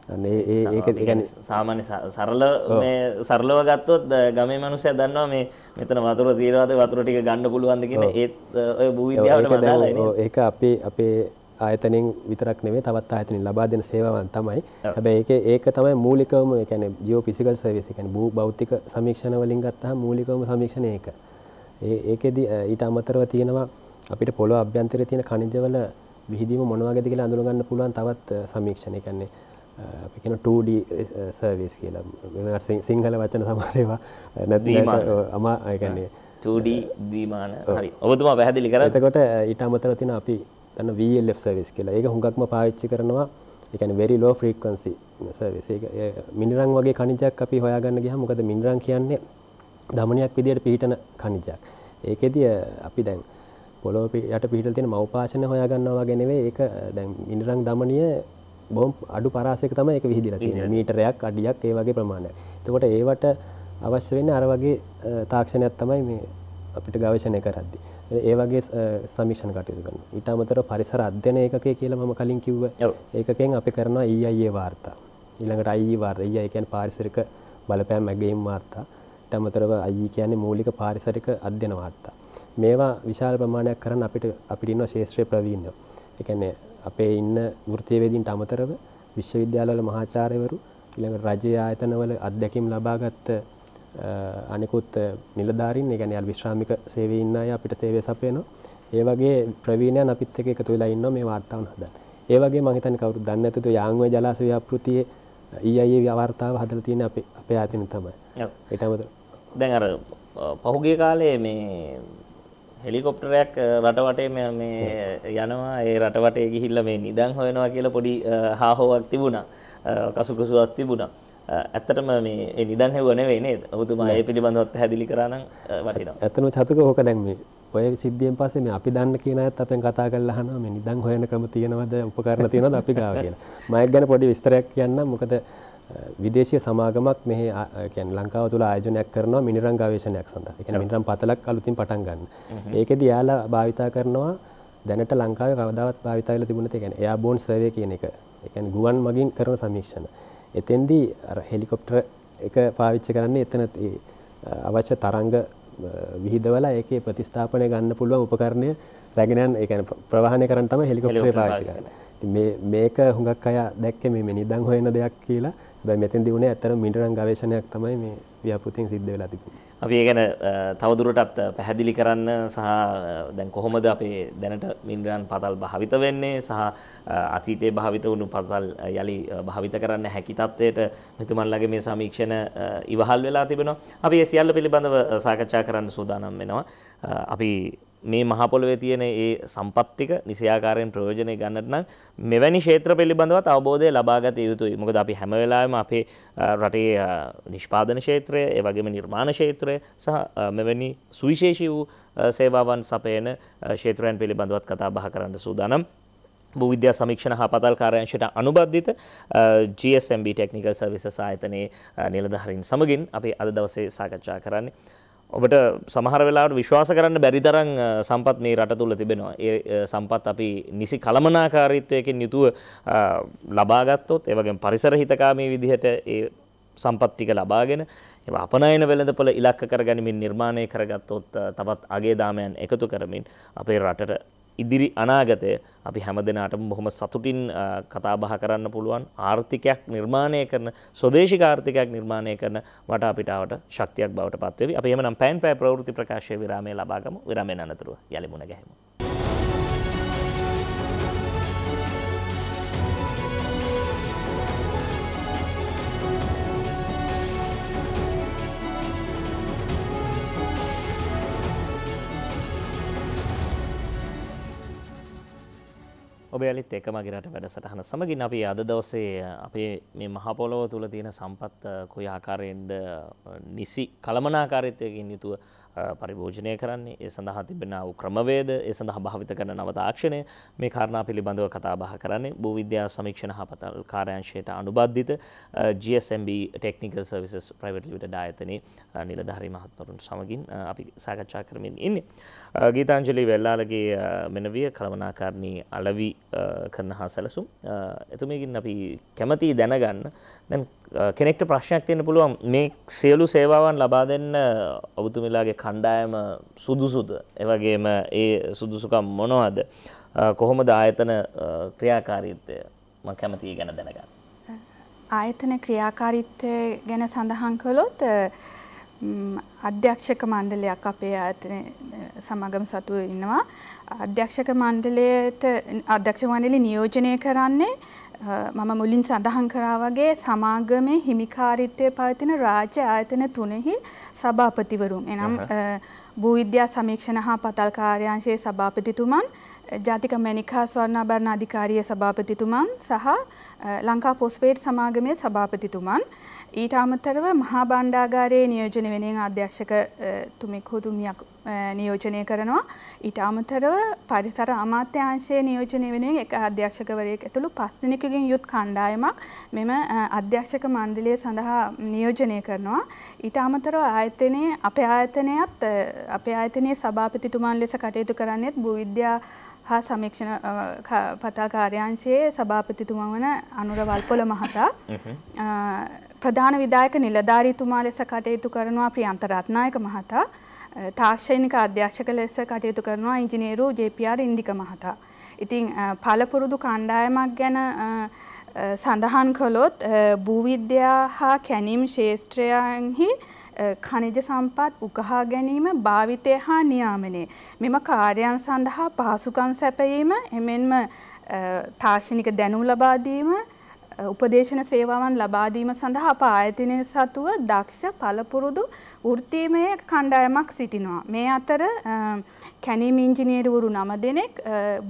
Speaker 4: සාමාන්‍ය
Speaker 1: සරල සරලව ගත්තොත් ගමේ මනුෂය දන්නවා මේ මෙතන වතුර තීරවාද වතුර ටික ගණ්ඩ පුළුවන්ද කියෙන ඒත් ඔය භූවිද්‍යාවට ඒක
Speaker 4: අපේ අපේ ආයතනින් විතරක් නෙවේ තවත් ආයතනින් ලබා දෙන සේවාවන් තමයි. හැබැයි ඒකේ ඒක තමයි මූලිකවම ඒ කියන්නේ ජියෝ ෆිසිකල් සර්විස් ඒ කියන්නේ භූ භෞතික සමීක්ෂණ වලින් ගත්තහම මූලිකවම සමීක්ෂණය ඒක. ඒ ඒකෙදි ඊට අමතරව තියෙනවා අපිට පොළොව අභ්‍යන්තරයේ තියෙන කණිජවල විහිදීම මොනවාගේද කියලා අඳුනගන්න පුළුවන් තවත් සමීක්ෂණ. ඒ කියන්නේ කියන 2D සර්විස් කියලා මෙමට සිංහල වචන සමරේවා නැ අමා අයගන්නේ
Speaker 1: 2D දීමාන හරි ඔබතුමා පැහැදිලි කර
Speaker 4: එතකොට ඊට අමතර තින අපි දන්න වල් සර්විස් කියලා ඒක හුඟක්ම පාවිච්චි කරනවා එකන වෙරි ලෝ ෆ්‍රීකන්සි සර්විසේ මිනිරං වගේ කනිජක් අපි හොයාගන්න ගහ මොකද මිනිරං කියන්නේ දමනයක් විදියට පිහිටන කනිජක් ඒකෙදිය අපි දැන් පොලෝ යට පිහිට තියෙන මවපාශන හොයාගන්නවා ගැනවේ ඒ දැන් මිනිරං දමනිය බොම් අඩු පරාසයක තම එක විහිදිල තියෙන මීටරයක් අඩියක් ඒ වගේ ප්‍රමාණය තකොට ඒවට අවශ්‍ය වෙන්න අර වගේ තාක්ෂණයක් තමයි මේ අපිට ගවේශණය කරද්දි. ඒ වගේ සමීක්ෂණ කටයුතු කරනවා. ඊට අමතරව පරිසර අධ්‍යයන ඒකකය කියලා මම කලින් කිව්වා. ඒකකෙන් අපි කරනවා EIA වාර්තා. ඊළඟට IE වාර්තා. EIA කියන්නේ පාරිසරික බලපෑම් මැගීම් වාර්තා. ඊට අමතරව IE කියන්නේ මූලික පාරිසරික අධ්‍යයන වාර්තා. මේවා විශාල ප්‍රමාණයක් කරන් අපිට අපිට ඉන්න ශාස්ත්‍රීය ප්‍රවීණයෝ. ඒ කියන්නේ අපේ ඉන්න වෘතියවේදීන්ට අමතරව විශ්වවිද්‍යාලවල මහාචාර්යවරු ඊළඟට රජයේ ආයතනවල අත්දැකීම් ලබාගත් අනිකුත් නිලධාරීන් ඒ කියන්නේ විශ්‍රාමික සේවයේ ඉන්න අය අපිට සේවය සපයනවා. ඒ වගේ ප්‍රවීණයන් අපිත් එක්ක එකතු වෙලා ඉන්නවා මේ වාර්තාවන් හදන්න. ඒ වගේ මම හිතන්නේ කවුරුත් දන්නේ නැතුව යාංගුවේ ජලාශ ව්‍යාපෘතියේ EIA වාර්තාව හදලා තියෙන අපේ අපේ ආයතනය තමයි. ඔව්. ඒකම
Speaker 1: දැන් අර පහුගිය කාලේ මේ හෙලිකොප්ටරයක් රටවටේ මේ යනවා ඒ රටවටේ ගිහිල්ල මේ නිදන් හොයනවා කියලා පොඩි හාහෝවක් තිබුණා කසුකසුවක් තිබුණා ඇත්තටම මේ නිදන් හෙවන වෙනේ ඔබතුමා ඒ පිළිබඳවත් පැහැදිලි කරනම් වටිනවා
Speaker 4: ඇත්තම චතුක ඕක දැන් මේ ඔය සිද්ධියෙන් පස්සේ මේ අපි දන්න කියන අයත් අපෙන් කතා කරලා අහනවා මේ නිදන් හොයනකම තියෙනවද උපකරණ තියෙනවද අපි ගාව කියලා මම ගැන පොඩි විස්තරයක් කියන්නම් මොකද විදේශය සමාගමක් මෙහ කැන් ලංකාව තුළ ආයජනයක් කරනවා මිනිරං ගවේශනයක් සඳහා එක මිනිරම් පතලක් අලුතින් පටන් ගන්න ඒකෙද යාලා භාවිතා කරනවා දැනට ලංකාව කවදාවත් භාවිතාවල තිබුණට ගැන එයා බෝන් සවය කියන එක එකන් ගුවන් මගින් කරන සමීක්ෂණ එතෙන්දී හෙලිකොප්ටර එක පාවිච්චි කරන්නේ එතන අවශ්‍ය තරංග විහිදවල ඒක ප්‍රතිස්ථාපනය ගන්න පුළුවන් උපකරණය රැගෙනන් ඒ ප්‍රවාහණය කරන්න තම හෙලිකොප්ටරේ පාවිච්චි කරන මේක හුඟක් අය දැක්ක මේ නිදන් හොයන දෙයක් කියලා හැබැයි මෙතෙන්දී උනේ ඇත්තටම මිනරන් ගවේෂණයක් තමයි මේ ව්‍යාපෘතියෙන් සිද්ධ වෙලා තිබුණේ.
Speaker 1: අපි ඒ ගැන තවදුරටත් පැහැදිලි කරන්න සහ දැන් කොහොමද අපේ දැනට මිනරන් පතල් භාවිත වෙන්නේ සහ අතීතයේ භාවිත වුණු පතල් යලි භාවිත කරන්න හැකි තත්ත්වයට මෙතුමන්ලගේ මේ සමීක්ෂණ ඉවහල් වෙලා තිබෙනවා. අපි ඒ සියල්ල පිළිබඳව සාකච්ඡා කරන්න සූදානම් වෙනවා. අපි මේ මහපොළොවේ තියෙන ඒ සම්පත්තික නිසියාකාරයෙන් ප්‍රයෝජනය ගන්නට නම් මෙවැනි ක්ෂේත්‍ර පිළිබඳවත් අවබෝධය ලබා ගත යුතුයි. මොකද අපි හැම වෙලාවෙම අපේ රටේ නිෂ්පාදන ක්ෂේත්‍රය, ඒ වගේම නිර්මාණ ක්ෂේත්‍රය සහ මෙවැනි සුවිශේෂී වූ සේවාවන් සපයන ක්ෂේත්‍රයන් පිළිබඳවත් කතා බහ කරන්න සූදානම්. භූවිද්‍යා සමීක්ෂණ හා පතල් කාර්යංශයට අනුබද්ධිත GSMB ටෙක්නිකල් සර්විසස් ආයතනයේ නිලධාරීන් සමගින් අපි අද දවසේ සාකච්ඡා කරන්නේ ඔබට සමහර වෙලාට විශ්වාස කරන්න බැරි තරම් සම්පත් මේ රට තුල තිබෙනවා. ඒ සම්පත් අපි නිසි කලමනාකාරීත්වයකින් යුතුව ලබා ගත්තොත් ඒ වගේම පරිසර හිතකාමී විදිහට ඒ සම්පත් ටික ලබාගෙන ඒවා අපනයන වෙළඳපොළ ඉලක්ක කරගනිමින් නිර්මාණය කරගත්තොත් තවත් අගේ දාමයන් එකතු කරමින් අපේ රටට ඉදිරි අනාගතය අපි හැම දෙනාටම බොහොම සතුටින් කතාබහ කරන්න පුළුවන් ආර්ථිකයක් නිර්මාණය කරන ස්වදේශික ආර්ථිකයක් නිර්මාණය කරන වට අපිටාවට ශක්තියක් බවට පත්වෙවි. අපි එහෙමනම් පෑන් පෑ ප්‍රවෘත්ති ප්‍රකාශය විරාමයේ ලබාගමු. විරාමයෙන් අනතුරුව යලි මුණ ගැහෙමු. ඔබ ඇලිත් එකමගේරට වැඩසටහන සමගින් අපි අද දවසේ අපේ මේ මහපොලොව තුළ තියෙන සම්පත් කොයි ආකාරයෙන්ද නිසි කළමනාකාරිත්වයකින් යුතුව පරිභෝජනය කරන්නේ ඒ සඳහා තිබෙන වූ ක්‍රමවේද ඒ සඳහා භාවිත කරන නව තාක්ෂණය මේ කාරණා පිළිබඳව කතා බහ කරන්නේ භූවිද්‍යා සමීක්ෂණ හා පතල් කාර්යාංශයට අනුබද්ධිත GSMB Technical Services Private Limited ආයතනයේ නිලධාරී මහත්වරුන් සමගින් අපි සාකච්ඡා කරමින් ඉන්නේ. ගීතාංජලි වෙල්ලාලගේ මෙනවිය කළමනාකාරණී අලවි කරන හා සැලසුම් එතුමියකින් අපි කැමති දැනගන්න දැන් කෙනෙක්ට ප්‍රශ්නයක් තියෙන පුළුවන් මේ සියලු සේවාවන් ලබා දෙන්න ඔබතුමිලාගේ කණ්ඩායම සුදුසුද එවගේම ඒ සුදුසුකම් මොනවද කොහොමද ආයතන ක්‍රියාකාරීත්වය මම කැමතියි ගැන දැනගන්න.
Speaker 2: ආයතන ක්‍රියාකාරීත්වය ගැන සඳහන් කළොත් අධ්‍යක්ෂක මණ්ඩලයක් අපේ ආයතන සමාගම සතුව ඉන්නවා අධ්‍යක්ෂක මණ්ඩලයට අධ්‍යක්ෂ මණ්ඩලය නියෝජනය කරන්නේ මම මුලින් සඳහන් කරා වගේ සමාගමේ හිමිකාරිත්වය පවතින රාජ්‍ය ආයතන තුනෙහි සභාපතිවරුන් එනම් භූවිද්‍යා සමීක්ෂණ හා පතල් කාර්යාංශයේ සභාපතිතුමන් ජාතික මැනිකා ස්වර්ණාභරණ අධිකාරිය සභාපතිතුමන් සහ ලංකා පොස්පේට් සමාගමේ සභාපතිතුමන් ඊට අමතරව මහා බණ්ඩාගාරයේ නියෝජන වෙනෙන් අධ්‍යක්ෂකතුමෙක් හුදුමියක් නියෝජනය කරනවා. ඊට අමතරව පරිසර අමාත්‍යංශයේ නියෝජනය වෙනෙන් එක අධ්‍යක්ෂකවරයෙක් ඇතුළු පස් දෙනෙකුගෙන් යුත් කණ්ඩායමක් මෙම අධ්‍යක්ෂක මණ්ඩලය සඳහා නියෝජනය කරනවා. ඊට අමතරව ආයතනයේ අපේ ආයතනයත් අපේ ආයතනයේ සභාපතිතුමන් ලෙස කටයුතු කරන්නේත් භූවිද්‍යා හා සමීක්ෂණ පතා කාර්යාංශයේ සභාපතිතුමා වන අනුර වල්පොල මහතා ප්‍රධාන විදායක නිලධාරීතුමා ලෙස කටයුතු කරනවා ප්‍රියන්ත රත්නායක මහතා. තාක්ෂණික අධ්‍යක්ෂක ලෙස කටයුතු කරනවා ඉංජිනේරු ජේපීආර් ඉන්දික මහතා. ඉතින් පළපුරුදු කණ්ඩායමක් ගැන සඳහන් කළොත් භූවිද්‍යා හා කැනීම් ශේෂත්‍රයන්හි කනිජ සම්පත් උකහා ගැනීම භාවිතය හා නියාමනය. මෙම කාර්යන් සඳහා පහසුකම් සැපයීම එමෙන්ම තාක්ෂණික දැනුම් ලබාදීම උපදේශන සේවාවන් ලබා දීම සඳහා අප ආයතනය සතුව දක්ෂ පළපුරුදු වෘත්තීමය කණ්ඩායමක් සිටිනවා. මේ අතර කැනීම ඉංජිනේරවරු නම දෙනෙක්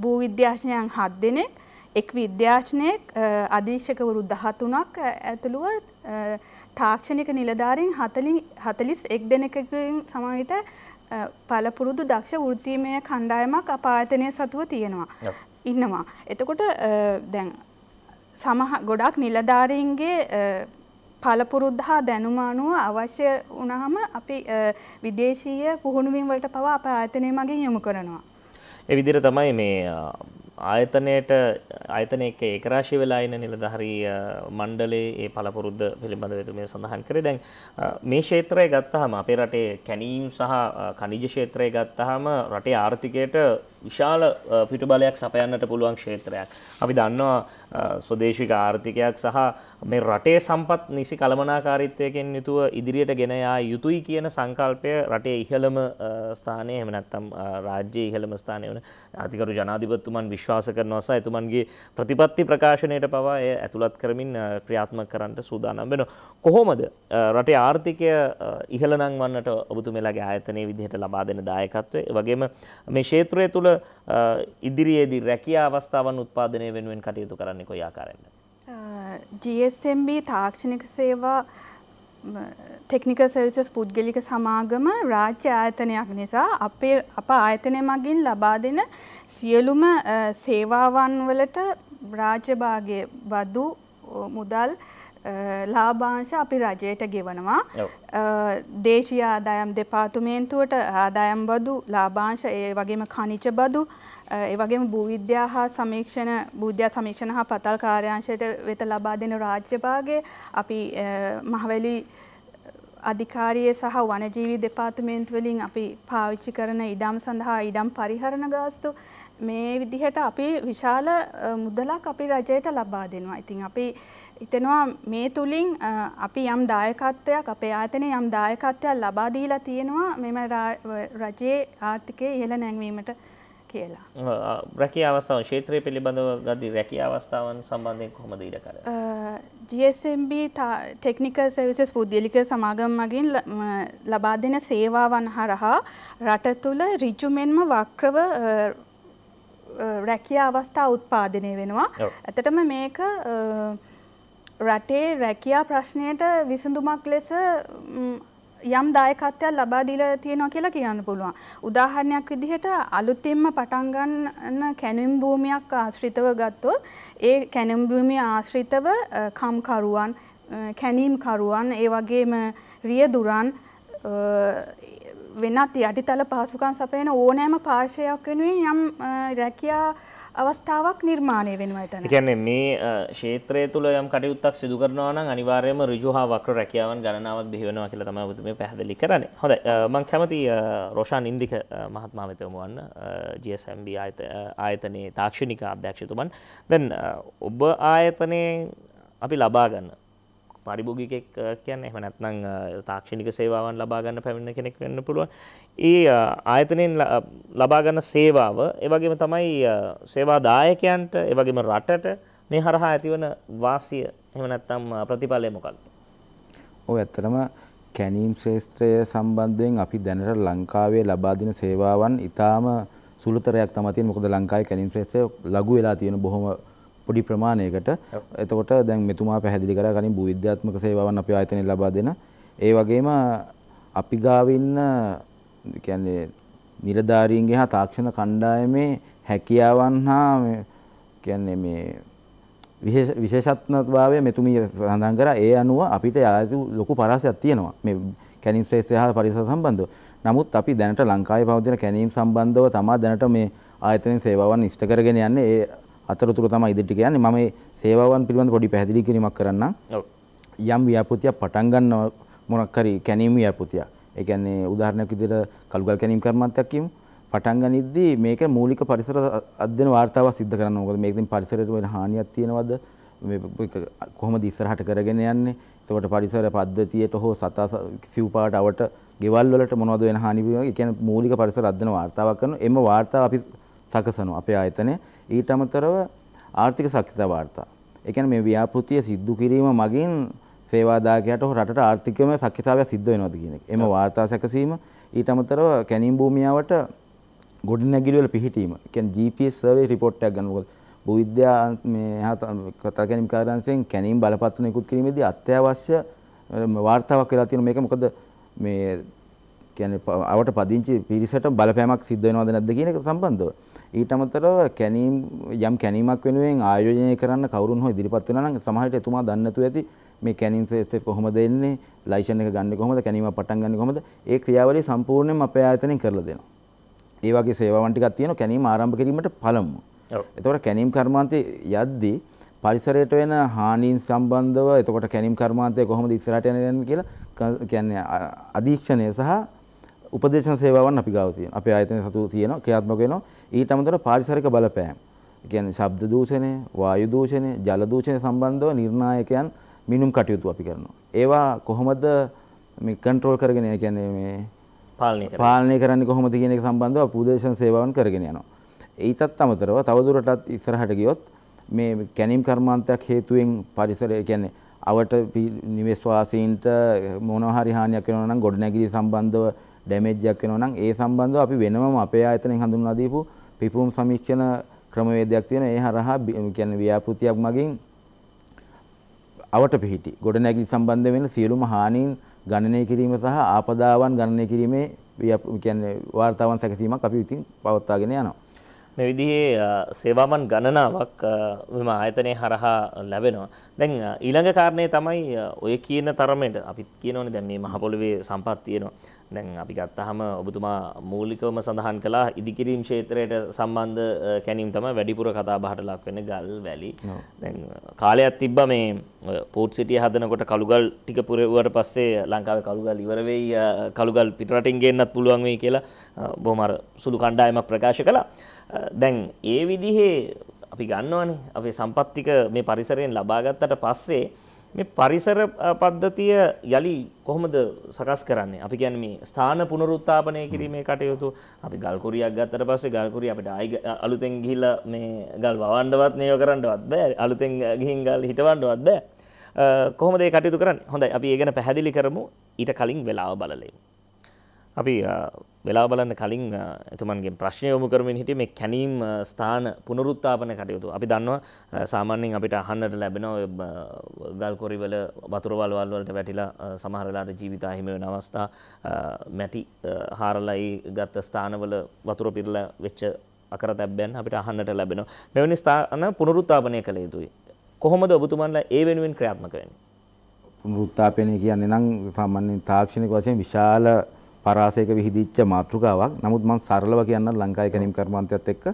Speaker 2: භූ විද්‍යාශනයන් හත් දෙනෙක් එක් විද්‍යාශනයෙක් අධීක්ෂකවරු දහතුනක් ඇතුළුව තාක්ෂණික නිලධාරින් හතලිස් එක් දෙනකකින් සමවිත පළපුරුදු දක්ෂ වෘත්තීමය කණ්ඩායමක් අපායතනය සතුව තියෙනවා. ඉන්නවා. එතකොට දැන් සමහ ගොඩක් නිලධාරීන්ගේ පළපුරුද්ද හා දැනුම අනුව අවශ්‍ය වුණහම අපි විදේශීය පුහුණුවීම් වලට පවා අප ආයතනය මගින් යොමු කරනවා.
Speaker 1: ඒ විදිහට තමයි මේ ආයතනයට ආයතන එක ඒකරාශී වෙලා ඉන්න නිලධාරී මණ්ඩලයේ ඒ පළපුරුද්ද පිළිබඳව එතුමිය සඳහන් කරේ. දැන් මේ ක්ෂේත්‍රය ගත්තාම අපේ රටේ කැණීම් සහ ඛනිජ ක්ෂේත්‍රය ගත්තාම රටේ ආර්ථිකයට විශාල පිටුබලයක් සපයන්නට පුළුවන් ක්ෂේත්‍රයක්. අපි දන්නවා ස්වදේශික ආර්ථිකයක් සහ මේ රටේ සම්පත් නිසි කළමනාකාරීත්වයකින් යුතුව ඉදිරියට ගෙන යා යුතුයි කියන සංකල්පය රටේ ඉහළම ස්ථානයේ එහෙම නැත්නම් රාජ්‍ය ඉහළම ස්ථානයේ වන අධිකරු ජනාධිපතිතුමන් විශ්වාස කරනවා සහ එතුමන්ගේ ප්‍රතිපත්ති ප්‍රකාශනයට පවා එය ඇතුළත් කරමින් ක්‍රියාත්මක කරන්නට සූදානම් වෙනවා. කොහොමද රටේ ආර්ථිකය ඉහළ නම් වන්නට ඔබතුමෙලාගේ ආයතනයේ විදිහට ලබා දෙන දායකත්වය වගේම මේ ක්ෂේත්‍රය තුළ ඉදිරියේදී රැකියා අවස්ථාවන් උත්පාදනය වෙනුවෙන් කටයුතු කරන්නේ කොයි ආකාරයෙන්ද?
Speaker 2: GSMB තාක්ෂණික සේවා ටෙක්නික සෙල්සස් පුද්ගලික සමාගම රාජ්‍ය ආයතනයක් නිසා අපේ අප ආයතනය මගින් ලබා දෙන සියලුම සේවාවන් වලට රාජ්‍යභාගය බදු මුදල් ලාභාංශ අපි රජයට ගෙවනවා. දේශීය ආදායම් දෙපාර්තමේන්තුවට ආදායම් බදු ලාභාංශ ඒ වගේම කනිච බදු ඒ වගේම භූවිද්‍යා හා සමීක්ෂණ භූද්‍යා සමීක්ෂණ හා පතල් කාර්යාංශයට වෙත ලබා දෙන රාජ්‍ය භාගය අපි මහවැලි අධිකාරිය සහ වනජීවි දෙපාර්තමේන්තුවලින් අපි පාවිච්චි කරන ඉඩම් සඳහා ඉඩම් පරිහරණ ගාස්තු මේ විදිහට අපි විශාල මුදලක් අපි රජයට ලබා දෙනවා. ඉතින් අපි හිතනවා මේ තුලින් අපි යම් දායකත්වයක් අපේ ආයතනයේ යම් දායකත්වයක් ලබා දීලා තියෙනවා මෙම රජයේ ආර්ථිකය ඉහළ නැංවීමට
Speaker 1: කියලා. රැකී අවස්ථාව ක්ෂේත්‍රය පිළිබඳව ගදී රැකී අවස්ථාවන් සම්බන්ධයෙන් කොහොමද ඊට
Speaker 2: කර? GSMB ටෙක්නිකල් සර්විසස් පුද්ගලික සමාගම් මගින් ලබා දෙන සේවාවන් හරහා රට තුළ ඍජු මෙන්ම වක්‍රව රැකිය අවස්ථා උත්පාදනය වෙනවා. ඇතටම මේක රටේ රැකයා ප්‍රශ්නයට විසඳුමක් ලෙස යම් දායකත්වයක් ලබා දීලා තියෙනවා කියලා කියන්න පුළුවන්. උදාහරණයක් විදිහට අලුතින්ම පටන් ගන්න කැනුම් භූමියක් ආශ්‍රිතව ගත්තොත් ඒ කැනුම් භූමිය ආශ්‍රිතව කම්කරුවන්, කැනීම්කරුවන්, ඒ වගේම රියදුරන් වෙනත් යටිතල පහසුකම් සපයන ඕනෑම පාර්ශයක් වෙනුවෙන් යම් රැකියා අවස්ථාවක් නිර්මාණය වෙනවා එතන.
Speaker 1: කියන්නේ මේ ක්ෂේත්‍රය තුළ යම් කටයුත්තක් සිදු කරනවා නම් අනිවාර්යයෙන්ම ඍජු හා වක්‍ර රැකියාවන් ගණනාවක් බිහි වෙනවා කියලා තමයි ඔබතුමේ පැහැදිලි කරන්නේ. හොඳයි මම කැමති රොෂාන් ඉන්දික මහත්මයා වෙත යොමු වන්න GSMB ආයතනයේ තාක්ෂණික අධ්‍යක්ෂතුමන්. දැන් ඔබ ආයතනයේ අපි ලබා ගන්න පරිභෝගිකෙක් කියන්න එහම නැත්නම් තාක්ෂණික සේවාවන් ලබාගන්න පැමිණ කෙනෙක් වෙන්න පුළුවන් ඒ ආයතනයෙන් ලබාගන්න සේවාව ඒවගේම තමයි සේවාදායකයන්ට ඒවගේම රටට මේ හරහා ඇතිවන වාසිය එහම නැත්තම් ප්‍රතිඵලය මොකක්ද
Speaker 3: ඕ ඇත්තරම කැනීම් ශේෂත්‍රය සම්බන්ධයෙන් අපි දැනට ලංකාවේ ලබාදින සේවාවන් ඉතාම සුළතරයක් තමතින් මොකද ලංකායි කැනීම් ශේෂය ලගු වෙලා තියෙන බොහොම පොඩි ප්‍රමාණයකට එතකොට දැන් මෙතුමා පැහැදිලි කරා කලින් භූවිද්‍යාත්මක සේවාවන් අපි ආයතනයේ ලබා දෙන ඒ වගේම අපි ගාව ඉන්න කියන්නේ නිලධාරීන්ගේ හා තාක්ෂණ කණ්ඩායමේ හැකියාවන් හා මේ කියන්නේ මේ විශේෂ විශේෂත්වභාවය මෙතුමිය සඳහන් කරා ඒ අනුව අපිට ආයතු ලොකු පරාසයක් තියෙනවා මේ කැනීම් ශ්‍රේෂ්ඨය හා පරිසර සම්බන්ධව. නමුත් අපි දැනට ලංකාවේ පවතින කැනීම් සම්බන්ධව තමා දැනට මේ ආයතනයේ සේවාවන් ඉෂ්ට කරගෙන යන්නේ ඒ අතරතුර තම ඉදිරිට කියන්නේ මම මේ සේවාවන් පිළිබඳ පොඩි පැහැදිලි කිරීමක් කරන්න. යම් ව්‍යාපෘතියක් පටන් ගන්න මොනක් හරි කැණීම් ව්‍යාපෘතියක්. ඒ කියන්නේ උදාහරණයක් විදිහට කළුගල් කැණීම් කර්මාන්තයක් කියමු. පටන් ගනිද්දී මේක මූලික පරිසර අධ්‍යයන වාර්තාවක් සිද්ධ කරන්න ඕනේ. මොකද මේකෙන් පරිසරයට වෙන හානියක් තියෙනවද? මේ කොහොමද ඉස්සරහට කරගෙන යන්නේ? එතකොට පරිසර පද්ධතියට හෝ සතා සිව්පාට අවට ගෙවල් වලට මොනවද වෙන හානි වෙනවා? ඒ කියන්නේ මූලික පරිසර අධ්‍යයන වාර්තාවක් කරන එම වාර්තාව අපි සකසනු අපේ ආයතනය ඊට අමතරව ආර්ථික සක්ෂිතා වාර්තා. ඒ කියන්නේ මේ ව්‍යාපෘතිය සිද්ධ කිරීම මගින් සේවාදායකයාට හෝ රටට ආර්ථිකමය සක්ෂිතාවය සිද්ධ වෙනවද කියන එක. එම වාර්තා සැකසීම ඊට අමතරව කැණීම් භූමියාවට ගොඩනැගිලි වල පිහිටීම. ඒ කියන්නේ GPS survey report එකක් ගන්න. මොකද භූවිද්‍යා මේ කතා ගැනීම කාර්යාංශයෙන් කැණීම් බලපත්‍ර නිකුත් කිරීමේදී අත්‍යවශ්‍ය වාර්තාවක් වෙලා තියෙන මේක මොකද මේ කියන්නේ අවට පදිංචි පිරිසට බලපෑමක් සිද්ධ වෙනවද නැද්ද කියන එක සම්බන්ධව. ඊට අමතරව කැනීම් යම් කැනීමක් වෙනුවෙන් ආයෝජනය කරන්න කවුරුන් හෝ ඉදිරිපත් වෙනවා නම් සමහර විට එතුමා දන්නේ නැතුව ඇති මේ කැනීම් ශ්‍රේෂ්ඨය කොහොමද එන්නේ ලයිසන් එක ගන්න කොහොමද කැනීම පටන් ගන්න කොහොමද ඒ ක්‍රියාවලිය සම්පූර්ණයෙන්ම අපේ ආයතනයෙන් කරලා දෙනවා. ඒ වගේ සේවාවන් ටිකක් තියෙනවා කැනීම ආරම්භ කිරීමට පළමුව. එතකොට කැනීම් කර්මාන්තයේ යද්දී පරිසරයට වෙන හානීන් සම්බන්ධව එතකොට කැනීම් කර්මාන්තය කොහොමද ඉස්සරහට යන්නේ කියලා කියන්නේ අධීක්ෂණය සහ උපදේශන සේවාවන් අපි ගාව තියෙනවා. අපේ ආයතන සතු තියෙනවා ක්‍රියාත්මක වෙනවා. ඊට අමතරව පාරිසරික බලපෑම්. ඒ කියන්නේ ශබ්ද දූෂණය, වායු දූෂණය, ජල දූෂණය සම්බන්ධව නිර්ණායකයන් මිනුම් කටයුතු අපි කරනවා. ඒවා කොහොමද මේ කන්ට්‍රෝල් කරගෙන ඒ කියන්නේ මේ
Speaker 1: පාලනය කරන්නේ පාලනය
Speaker 3: කරන්නේ කොහොමද කියන එක සම්බන්ධව උපදේශන සේවාවන් කරගෙන යනවා. ඊටත් අමතරව තවදුරටත් ඉස්සරහට ගියොත් මේ කැනීම් කර්මාන්තයක් හේතුවෙන් පරිසරය කියන්නේ අවට නිවෙස්වාසීන්ට මොනහරි හානියක් වෙනවා නම් ගොඩනැගිලි සම්බන්ධව ඩැමේජ් එකක් වෙනවා නම් ඒ සම්බන්ධව අපි වෙනමම අපේ ආයතනයෙන් හඳුන්වා දීපු පිපුම් සමීක්ෂණ ක්‍රමවේදයක් තියෙන ඒ හරහා කියන්නේ ව්‍යාපෘතියක් මගින් අවට පිහිටි ගොඩනැගිලි සම්බන්ධ වෙන සියලුම හානීන් ගණනය කිරීම සහ ආපදාවන් ගණනය කිරීමේ කියන්නේ වාර්තාවන් සැකසීමක් අපි ඉතින් පවත්වාගෙන යනවා.
Speaker 1: මේ විදිහේ සේවාමන් ගණනාවක් මෙම ආයතනය හරහා ලැබෙනවා. දැන් ඊළඟ කාරණය තමයි ඔය කියන තරමට අපිත් කියනවනේ දැන් මේ මහ පොළවේ සම්පත් තියෙනවා. දැන් අපි ගත්තහම ඔබතුමා මූලිකවම සඳහන් කලා ඉදිකිරීම් ක්ෂේත්‍රයට සම්බන්ධ කැනීම් තම වැඩිපුර කතා බහට ලක්වෙන ගල් වැලි කාලයක් තිබ්බ මේ පෝට් සිටිය හදනකොට කළුගල් ටික පුරවට පස්සේ ලංකාව කළුගල් ඉවරවෙයි කළුගල් පිටරටින් ගෙන්න්නත් පුළුවන් වෙයි කියලා බොමර සුළු කණ්ඩායමක් ප්‍රකාශ කලා දැන් ඒ විදිහේ අපි ගන්නවනේ අපේ සම්පත්තික මේ පරිසරයෙන් ලබාගත්තට පස්සේ මේ පරිසර පද්ධතිය යළි කොහොමද සකස් කරන්නේ? අපි කියන්නේ මේ ස්ථාන පුනරුත්ථාපනය කිරීමේ කටයුතු අපි ගල් කුරියක් ගත්තට පස්සේ ගල් කුරිය අපිට ආයි අලුතෙන් ගිහිලා මේ ගල් වවන්නවත් මේව කරන්නවත් බෑ. අලුතෙන් ගිහින් ගල් හිටවන්නවත් බෑ. කොහොමද මේ කටයුතු කරන්නේ? හොඳයි අපි ඒ ගැන පැහැදිලි කරමු ඊට කලින් වෙලාව බලලෙමු. අපි වෙලා බලන්න කලින් එතුමන්ගේ ප්‍රශ්නය යොමු කරමින් හිටියේ මේ කැනීම් ස්ථාන පුනරුත්ථාපන කටයුතු. අපි දන්නවා සාමාන්‍යයෙන් අපිට අහන්නට ලැබෙන ඔය ගල් කොරිවල වතුර වල වල වලට වැටිලා සමහර වෙලාවට ජීවිත අහිමි වෙන අවස්ථා මැටි හාරලා ඒ ගත්ත ස්ථානවල වතුර පිරලා වෙච්ච අකරතැබ්බයන් අපිට අහන්නට ලැබෙනවා. මෙවැනි ස්ථාන පුනරුත්ථාපනය කළ යුතුයි. කොහොමද ඔබතුමන්ලා ඒ වෙනුවෙන් ක්‍රියාත්මක වෙන්නේ?
Speaker 3: පුනරුත්ථාපනය කියන්නේ නම් සාමාන්‍යයෙන් තාක්ෂණික වශයෙන් විශාල පරාසයක විහිදිච්ච මාතෘකාවක්. නමුත් මම සරලව කියන්න ලංකාවේ කැණීම් කර්මාන්තයත් එක්ක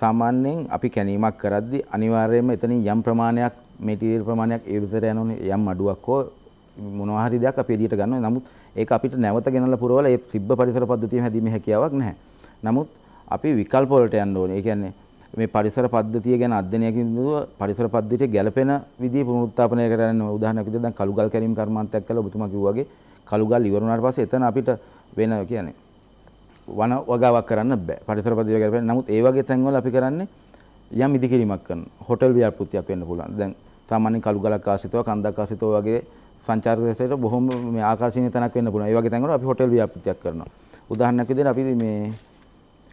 Speaker 3: සාමාන්‍යයෙන් අපි කැණීමක් කරද්දී අනිවාර්යයෙන්ම එතනින් යම් ප්‍රමාණයක් මෙටීරියල් ප්‍රමාණයක් ඒ විතර යනෝනේ යම් අඩුවක් හෝ මොනවා හරි දෙයක් අපි එදියට ගන්නවා. නමුත් ඒක අපිට නැවත ගෙනල්ලා පුරවලා ඒ සිබ්බ පරිසර පද්ධතියම හැදීමේ හැකියාවක් නැහැ. නමුත් අපි විකල්ප වලට යන්න ඕනේ. ඒ කියන්නේ මේ පරිසර පද්ධතිය ගැන අධ්‍යයනයකින් දුව පරිසර පද්ධතියට ගැළපෙන විදිහේ පුනරුත්ථාපනය කරන්න ඕන. උදාහරණයක් විදිහට දැන් කළුගල් කැරීම් කර්මාන්තයක් කළා ඔබතුමා කිව්වාගේ කළුගල් ඉවරුණාට පස්සේ එතන අපිට වෙන කියන්නේ වන වගාවක් කරන්න බෑ. පරිසර ප්‍රතිවිරුද්ධ කරපෙන්න. නමුත් ඒ වගේ තැන්වල අපි කරන්නේ යම් ඉදිකිරීමක් කරන හොටෙල් ව්‍යාපෘතියක් වෙන්න පුළුවන්. දැන් සාමාන්‍යයෙන් කළු ගලක් ආසිතව කන්දක් ආසිතව වගේ සංචාරක දේශයට බොහොම මේ ආකර්ශනීය තැනක් වෙන්න පුළුවන්. ඒ වගේ තැන්වල අපි හොටෙල් ව්‍යාපෘතියක් කරනවා. උදාහරණයක් විදිහට අපි මේ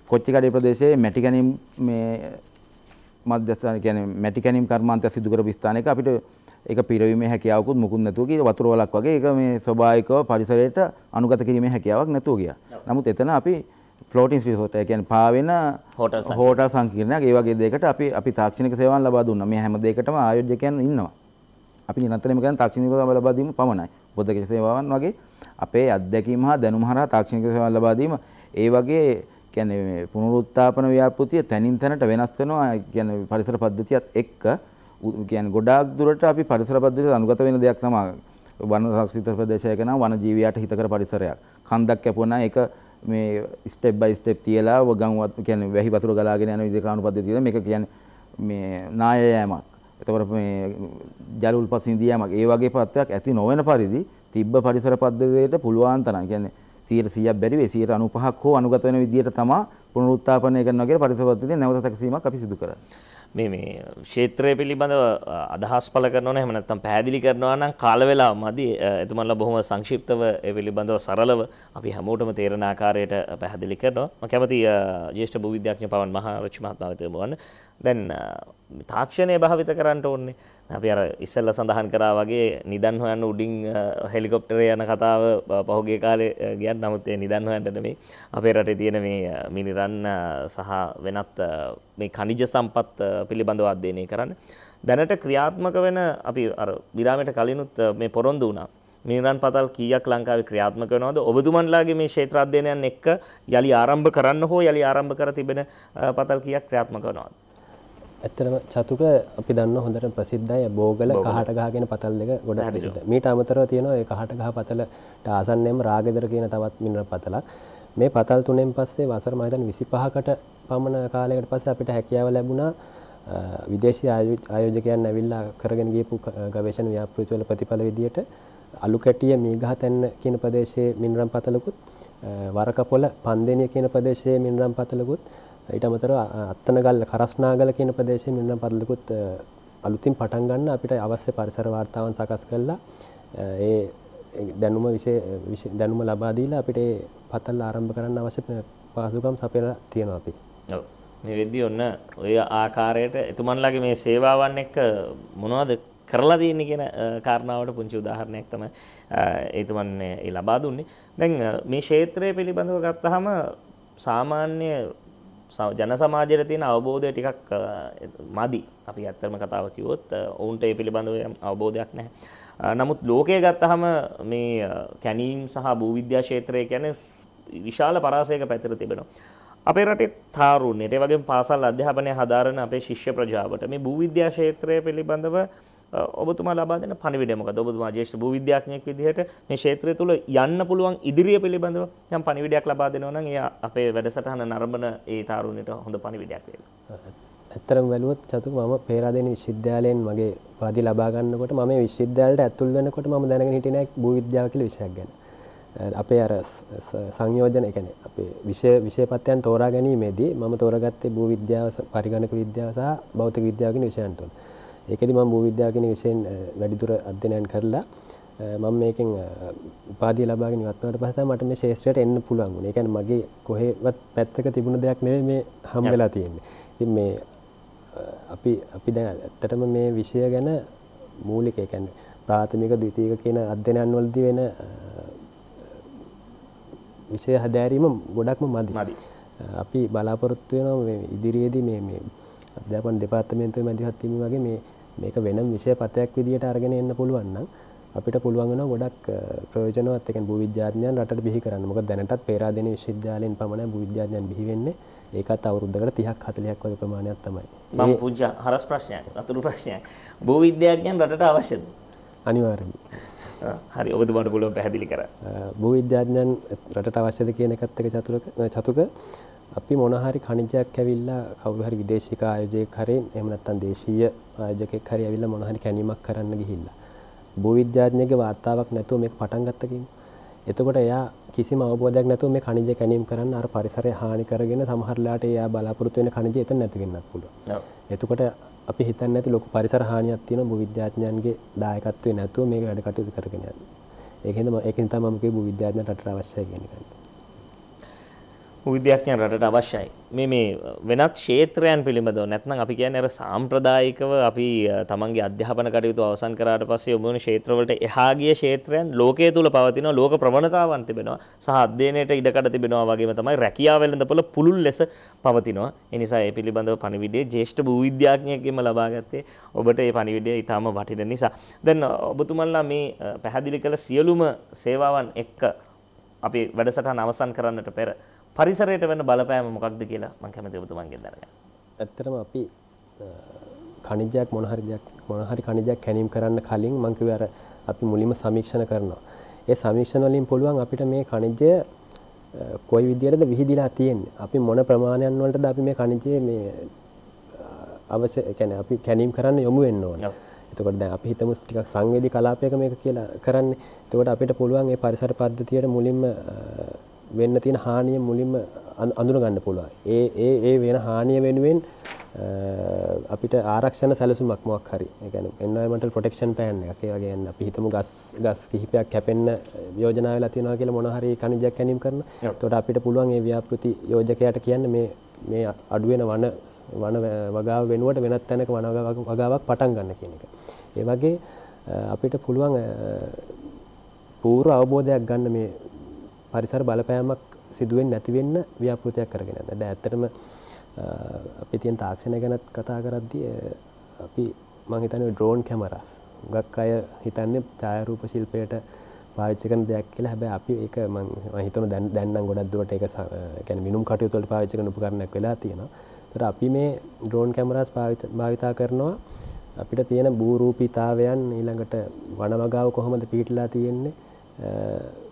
Speaker 3: කොච්චිකඩේ ප්‍රදේශයේ මැටි ගැනීම මේ මධ්‍යස්ථාන කියන්නේ මැටි ගැනීම කර්මාන්තය සිදු කරපු ස්ථානයක අපිට ඒක පිරවීමේ හැකියාවකුත් මුකුත් නැතුව ගිය වතුර වලක් වගේ ඒක මේ ස්වභාවිකව පරිසරයට අනුගත කිරීමේ හැකියාවක් නැතුව ගියා. නමුත් එතන අපි ෆ්ලෝටින් රිසෝට් ඒ කියන්නේ පාවෙන හෝටල් හෝටල් සංකීර්ණයක් ඒ වගේ දෙයකට අපි අපි තාක්ෂණික සේවාවන් ලබා දුන්නා. මේ හැම දෙයකටම ආයෝජකයන් ඉන්නවා. අපි නිරන්තරයෙන්ම කරන තාක්ෂණික සේවා ලබා දීම පමණයි. බොද්ධක සේවාවන් වගේ අපේ අත්දැකීම් හා දැනුම හරහා තාක්ෂණික සේවා ලබා දීම ඒ වගේ කියන්නේ පුනරුත්ථාපන ව්‍යාපෘතිය තනින් තැනට වෙනස් වෙනවා කියන්නේ පරිසර පද්ධතියත් එක්ක කියන්නේ ගොඩාක් දුරට අපි පරිසර පද්ධතියට අනුගත වෙන දෙයක් තමයි වන සංරක්ෂිත ප්‍රදේශයක නම් වන ජීවියට හිතකර පරිසරයක්. කන්දක් කැපුවා නම් ඒක මේ ස්ටෙප් බයි ස්ටෙප් තියලා ගම් කියන්නේ වැහි වතුර ගලාගෙන යන විදිහ කාණු පද්ධතිය මේක කියන්නේ මේ නාය යෑමක්. එතකොට මේ ජල උල්පත් සිඳිය යෑමක්. ඒ වගේ පත්වයක් ඇති නොවන පරිදි තිබ්බ පරිසර පද්ධතියට පුළුවන් තරම් කියන්නේ 100 100ක් බැරි වෙයි 95ක් හෝ අනුගත වෙන විදිහට තමයි පුනරුත්ථාපනය කරනවා කියලා පරිසර පද්ධතිය නැවත සැකසීමක් අපි සිදු කරන්නේ.
Speaker 1: මේ මේ ක්ෂේත්‍රය පිළිබඳව අදහස් පල කරනවන එහෙම නැත්නම් පැහැදිලි කරනවා නම් කාල වේලාව මදි එතුමන්ලා බොහොම සංක්ෂිප්තව ඒ පිළිබඳව සරලව අපි හැමෝටම තේරෙන ආකාරයට පැහැදිලි කරනවා මම කැමති ජ්‍යෙෂ්ඨ භූවිද්‍යාඥ පවන් මහරච්චි මහත්මයා වෙත යොමු දැන් තාක්ෂණය භාවිත කරන්න ඕනේ අපි අර ඉස්සල්ල සඳහන් කරා වගේ නිදන් හොයන්න උඩින් හෙලිකොප්ටර යන කතාව පහුගේ කාලේ ගියන් නමුත් ඒ නිදන් හොයන්නට මේ අපේ රටේ තියෙන මේ මිනිරන්න සහ වෙනත් මේ කනිජ සම්පත් පිළිබඳව අධ්‍යයනය කරන්න දැනට ක්‍රියාත්මක වෙන අපි අර විරාමයට කලිනුත් මේ පොරොන්දු වුණා මිනිරන් පතල් කීයක් ලංකාවේ ක්‍රියාත්මක වෙනවද ඔබතුමන්ලාගේ මේ ක්ෂේත්‍ර අධ්‍යයනයන් එක්ක යලි ආරම්භ කරන්න හෝ යලි ආරම්භ කර තිබෙන පතල් කීයක් ක්‍රියාත්මක වෙනවද
Speaker 4: ඇත්තටම චතුක අපි දන්න හොඳට ප්‍රසිද්ධය බෝගල කහට ගහගෙන පතල් දෙක ගොඩ ප්‍රසිද්ධ. මීට අමතරව තියෙනවා ඒ කහට ගහ පතලට ආසන්නයම රාගෙදර කියන තවත් මිනරල් පතලක්. මේ පතල් තුනෙන් පස්සේ වසර මම හිතන්නේ 25කට පමණ කාලයකට පස්සේ අපිට හැකියාව ලැබුණා විදේශීය ආයෝජකයන් ඇවිල්ලා කරගෙන ගියපු ගවේෂණ ව්‍යාපෘති වල ප්‍රතිඵල විදියට අලු කැටිය මීගහතැන්න කියන ප්‍රදේශයේ මිනරම් පතලකුත් වරකපොළ පන්දෙනිය කියන ප්‍රදේශයේ මිනරම් පතලකුත් ඊට අමතර අත්තනගල්ල කරස්නාගල කියන ප්‍රදේශයේ මෙන්න පදලකුත් අලුතින් පටන් ගන්න අපිට අවශ්‍ය පරිසර වාර්තාවන් සකස් කරලා ඒ දැනුම විශේෂ දැනුම ලබා දීලා අපිට ඒ පතල් ආරම්භ කරන්න අවශ්‍ය පහසුකම් සපයලා තියෙනවා අපි.
Speaker 1: ඔව්. මේ වෙද්දී ඔන්න ඔය ආකාරයට එතුමන්ලාගේ මේ සේවාවන් එක්ක මොනවද කරලා තියෙන්නේ කියන කාරණාවට පුංචි උදාහරණයක් තමයි එතුමන් ඒ ලබා දුන්නේ. දැන් මේ ක්ෂේත්‍රය පිළිබඳව ගත්තාම සාමාන්‍ය ජන සමාජයට තියෙන අවබෝධය ටිකක් මදි අපි ඇත්තරම කතාව කිවොත් ඔවුන්ට ඒ පිළිබඳව අවබෝධයක් නැහැ. නමුත් ලෝකය ගත්තහම මේ කැනීම් සහ භූවිද්‍යා ක්ෂේත්‍රය ගැන විශාල පරාසයක පැතිර තිබෙනවා. අපේ රටේ තාරුණ්‍යයට වගේ පාසල් අධ්‍යාපනය හදාරන අපේ ශිෂ්‍ය ප්‍රජාවට මේ භූවිද්‍යා ක්ෂේත්‍රය පිළිබඳව ඔබතුමා ලබා දෙන පණිවිඩය මොකද? ඔබතුමා ජ්‍යෙෂ්ඨ භූවිද්‍යාඥයෙක් විදිහට මේ ක්ෂේත්‍රය තුල යන්න පුළුවන් ඉදිරිය පිළිබඳව යම් පණිවිඩයක් ලබා දෙනවා නම් ඒ අපේ වැඩසටහන නරඹන ඒ තාරුණයට හොඳ පණිවිඩයක් වේවා.
Speaker 4: ඇත්තටම බැලුවොත් චතුක මම පේරාදෙණි විශ්වවිද්‍යාලයෙන් මගේ උපාධිය ලබා ගන්නකොට මම මේ විශ්වවිද්‍යාලයට ඇතුල් වෙනකොට මම දැනගෙන හිටියේ නැහැ භූවිද්‍යාව කියලා විෂයක් ගැන. අපේ අර සංයෝජන يعني අපේ විෂය විෂයපත්යන් තෝරා ගැනීමේදී මම තෝරාගත්තේ භූවිද්‍යාව පරිගණක විද්‍යාව සහ භෞතික විද්‍යාව කියන විෂයන් තුන. ඒකෙදි මම භූවිද්‍යාව කියන විෂයෙන් වැඩිදුර අධ්‍යයනයන් කරලා මම මේකෙන් උපාධිය ලබාගෙන ඉවත් වුණාට පස්සේ තමයි මට මේ ශාස්ත්‍රයට එන්න පුළුවන් වුණේ. ඒ කියන්නේ මගේ කොහෙවත් පැත්තක තිබුණ දෙයක් නෙවෙයි මේ හම් වෙලා තියෙන්නේ. ඉතින් මේ අපි අපි දැන් ඇත්තටම මේ විෂය ගැන මූලික ඒ කියන්නේ ප්‍රාථමික ද්විතීයික කියන අධ්‍යයනයන් වලදී වෙන විෂය හැදෑරීම ගොඩක්ම මදි. අපි බලාපොරොත්තු වෙනවා මේ ඉදිරියේදී මේ මේ අධ්‍යාපන දෙපාර්තමේන්තුවේ මැදිහත් වීම වගේ මේ මේක වෙනම විෂයපතයක් විදිහට අරගෙන එන්න පුළුවන් නම් අපිට පුළුවන් වෙනවා ගොඩක් ප්‍රයෝජනවත් එකෙන් භූවිද්‍යාඥයන් රටට බිහි කරන්න. මොකද දැනටත් පේරාදෙණිය විශ්වවිද්‍යාලයෙන් පමණයි භූවිද්‍යාඥයන් බිහි වෙන්නේ. ඒකත් අවුරුද්දකට 30ක් 40ක් වගේ ප්‍රමාණයක් තමයි. මම
Speaker 1: පූජ්‍ය හරස් ප්‍රශ්නයක්. අතුරු ප්‍රශ්නයක්. භූවිද්‍යාඥයන් රටට අවශ්‍යද? අනිවාර්යයෙන්ම. හරි ඔබතුමාට පුළුවන් පැහැදිලි කරන්න.
Speaker 4: භූවිද්‍යාඥයන් රටට අවශ්‍යද කියන එකත් එක චතුරක චතුක අපි මොන හරි කණිජයක් ඇවිල්ලා කවුරු හරි විදේශික ආයෝජකයෙක් හරි එහෙම නැත්නම් දේශීය ආයෝජකයෙක් හරි ඇවිල්ලා මොන හරි කැණීමක් කරන්න ගිහිල්ලා භූවිද්‍යාඥයෙක්ගේ වාතාවක් නැතුව මේක පටන් ගත්ත කිමු. එතකොට එයා කිසිම අවබෝධයක් නැතුව මේ කණිජ කැණීම් කරන්න අර පරිසරය හානි කරගෙන සමහරලාට එයා බලාපොරොත්තු වෙන කණිජ එතන නැති වෙන්නත් පුළුවන්. එතකොට අපි හිතන්නේ නැති ලොකු පරිසර හානියක් තියෙන භූවිද්‍යාඥයන්ගේ දායකත්වයේ නැතුව මේක වැඩ කටයුතු කරගෙන යන්නේ. ඒකෙන්ද ඒකෙන් තමයි මම කිව්ව භූවිද්‍යාඥයන්ට රටට අවශ්‍යයි කියන එක.
Speaker 1: භූවිද්‍යාඥයන් රටට අවශ්‍යයි. මේ මේ වෙනත් ක්ෂේත්‍රයන් පිළිබඳව නැත්නම් අපි කියන්නේ අර සාම්ප්‍රදායිකව අපි තමන්ගේ අධ්‍යාපන කටයුතු අවසන් කරාට පස්සේ යොමු වෙන ක්ෂේත්‍රවලට එහා ගිය ක්ෂේත්‍රයන් ලෝකයේ තුල පවතින ලෝක ප්‍රවණතාවන් තිබෙනවා සහ අධ්‍යයනයට ඉඩකඩ තිබෙනවා වගේම තමයි රැකියාව වෙළඳපොළ පුළුල් ලෙස පවතිනවා. ඒ නිසා ඒ පිළිබඳව පණිවිඩය ජ්‍යෙෂ්ඨ භූවිද්‍යාඥයෙක්ගෙන්ම ලබා ගත්තේ ඔබට මේ පණිවිඩය ඉතාම වටින නිසා. දැන් ඔබතුමන්ලා මේ පැහැදිලි කළ සියලුම සේවාවන් එක්ක අපි වැඩසටහන අවසන් කරන්නට පෙර පරිසරයට වෙන බලපෑම මොකක්ද කියලා මම කැමතියි ඔබතුමන්ගෙන් දැනගන්න. ඇත්තටම අපි
Speaker 4: කණිජයක් මොන හරි දෙයක් මොන හරි කණිජයක් කැනීම් කරන්න කලින් මම කිව්වේ අර අපි මුලින්ම සමීක්ෂණ කරනවා. ඒ සමීක්ෂණ වලින් පුළුවන් අපිට මේ කණිජය කොයි විදියටද විහිදිලා තියෙන්නේ. අපි මොන ප්‍රමාණයන් වලටද අපි මේ කණිජය මේ අවශ්‍ය කියන්නේ අපි කැනීම් කරන්න යොමු වෙන්න ඕනේ. එතකොට දැන් අපි හිතමු ටිකක් සංවේදී කලාපයක මේක කියලා කරන්නේ. එතකොට අපිට පුළුවන් ඒ පරිසර පද්ධතියට මුලින්ම වෙන්න තියෙන හානිය මුලින්ම අඳුර ගන්න පුළුවන්. ඒ ඒ ඒ වෙන හානිය වෙනුවෙන් අපිට ආරක්ෂණ සැලසුමක් මොකක් හරි. ඒ කියන්නේ environmental protection plan එකක්. ඒ වගේ යන්න අපි හිතමු ගස් ගස් කිහිපයක් කැපෙන්න යෝජනා වෙලා තියෙනවා කියලා මොන හරි කණිජයක් ගැනීම කරන. එතකොට අපිට පුළුවන් ඒ ව්‍යාපෘති යෝජකයාට කියන්න මේ මේ අඩු වෙන වන වන වගාව වෙනුවට වෙනත් තැනක වන වගාවක් පටන් ගන්න කියන එක. ඒ වගේ අපිට පුළුවන් පූර්ව අවබෝධයක් ගන්න මේ පරිසර බලපෑමක් සිදුවෙන් නැතිවෙන්න ව්‍යාපෘතියක් කරගෙන ද ඇත්තරම අපි තියන් තාක්ෂණ ගැනත් කතා කරද්දි අපි මහිතන ඩ්‍රෝන් කැමරස් ගක් අය හිතන්නේ චායරූප ශිල්පයට පාච්චකන දෙයක් කියලා හැබැ අපි ඒක මහිතන දැන් දැන්න ගොඩක් දුවට එක ගැන මිනුම් කටයුතුවලට පාච්චකන උපකරණයක් වෙලා තියෙන තර අපි මේ ඩ්‍රෝන් කැමරස් භාවිතා කරනවා අපිට තියෙන භූරූපීතාවයන් ඊළඟට වනවගාව කොහොමද පිහිටලා තියෙන්නේ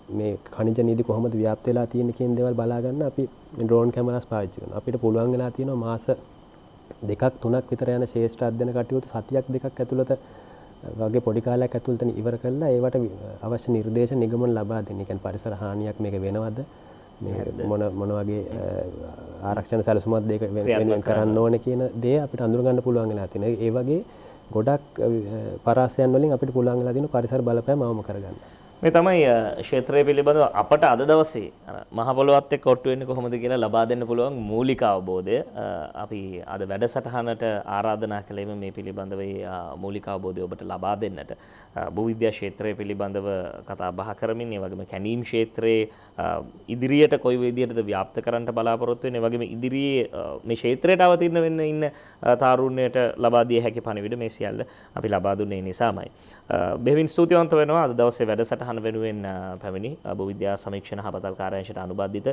Speaker 4: මේ කනිජ නීති කොහොමද ව්‍යාප්ත වෙලා තියෙන්නේ කියන දේවල් බලා ගන්න අපි ඩ්‍රෝන් කැමරාස් පාවිච්චි කරනවා. අපිට පුළුවන් වෙලා තියෙනවා මාස දෙකක් තුනක් විතර යන ශේෂ්ඨ අධ්‍යයන කටයුතු සතියක් දෙකක් ඇතුළත වගේ පොඩි කාලයක් ඇතුළත ඉවර කළා ඒවට අවශ්‍ය නිර්දේශ නිගමන ලබා දෙන්න. ඒ කියන්නේ පරිසර හානියක් මේක වෙනවද? මේ මොන මොන වගේ ආරක්ෂණ සැලසුමක් දෙක වෙනුවෙන් කරන්න ඕනේ කියන දේ අපිට අඳුරගන්න පුළුවන් වෙලා තියෙනවා. ඒ වගේ ගොඩක් පරාසයන් වලින් අපිට පුළුවන් වෙලා තියෙන පරිසර බලපෑම අවම කරගන්න.
Speaker 1: මේ තමයි ක්ෂේත්‍රය පිළිබඳව අපට අද දවසේ මහපොළොවත් එක්ක ඔට්ටු වෙන්නේ කොහොමද කියලා ලබා දෙන්න පුළුවන් මූලික අවබෝධය අපි අද වැඩසටහනට ආරාධනා කළේම මේ පිළිබඳව මූලික අවබෝධය ඔබට ලබා දෙන්නට භූවිද්‍යා ක්ෂේත්‍රය පිළිබඳව කතා බහ කරමින් ඒ වගේම කැණීම් ක්ෂේත්‍රයේ ඉදිරියට කොයි විදියටද ව්‍යාප්ත කරන්න බලාපොරොත්තු වෙන්නේ ඒ වගේම ඉදිරියේ මේ ක්ෂේත්‍රයට අවතීර්ණ වෙන්න ඉන්න තාරුණ්‍යයට ලබා දිය හැකි පණිවිඩ මේ සියල්ල අපි ලබා දුන්නේ ඒ නිසාමයි. බෙහෙවින් ස්තුතිවන්ත වෙනවා අද දවසේ වැඩසටහන සටහන වෙනුවෙන් පැමිණි භූවිද්‍යා සමීක්ෂණ හපතල් කාර්යංශයට අනුබද්ධිත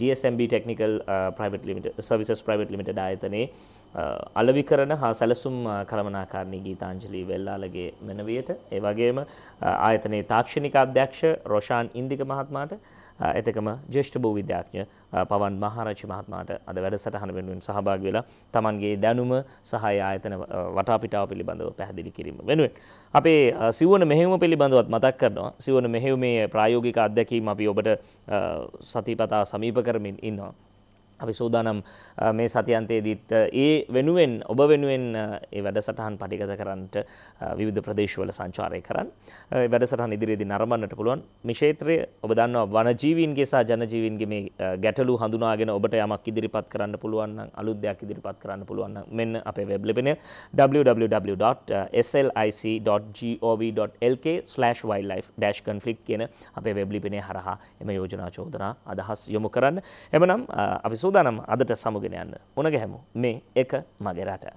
Speaker 1: GSMB Technical Private Limited Services Private Limited ආයතනයේ අලවිකරණ හා සැලසුම් කළමනාකාරණී ගීතාංජලි වෙල්ලාලගේ මෙනවියට ඒ වගේම ආයතනයේ තාක්ෂණික අධ්‍යක්ෂ රොෂාන් ඉන්දික මහත්මයාට එතකම ජේෂ්ඨ භූ විද්‍යාඥ පවන් මහරච්චි මහත්මයාට අද වැඩසටහන වෙනුවෙන් සහභාගී වෙලා Tamanගේ දැනුම සහ ආයතන වටාපිටාව පිළිබඳව පැහැදිලි කිරීම වෙනුවෙන් අපේ සිවුවන මෙහෙයුම පිළිබඳවත් මතක් කරනවා සිවුවන මෙහෙයුමේ ප්‍රායෝගික අත්දැකීම් අපි ඔබට සතිපතා සමීප කරමින් ඉන්නවා අපි සූදානම් මේ සතියන්තයේදීත් ඒ වෙනුවෙන් ඔබ වෙනුවෙන් ඒ වැඩසටහන් පටිගත කරන්නට විවිධ ප්‍රදේශවල සංචාරය කරන්න. වැඩසටහන් ඉදිරියේදී නරඹන්නට පුළුවන්. මේ ක්ෂේත්‍රය ඔබ දන්නවා වනජීවීන්ගේ සහ ජනජීවීන්ගේ මේ ගැටලු හඳුනාගෙන ඔබට යමක් ඉදිරිපත් කරන්න පුළුවන් නම් අලුත් දෙයක් ඉදිරිපත් කරන්න පුළුවන් නම් මෙන්න අපේ වෙබ් ලිපිනය www.slic.gov.lk/wildlife-conflict කියන අපේ වෙබ් ලිපිනය හරහා එම යෝජනා චෝදනා අදහස් යොමු කරන්න. එමනම් අපි සූදානම් අදට සමුගෙන යන්න මුණගැහැමු මේ එක මගේ රට.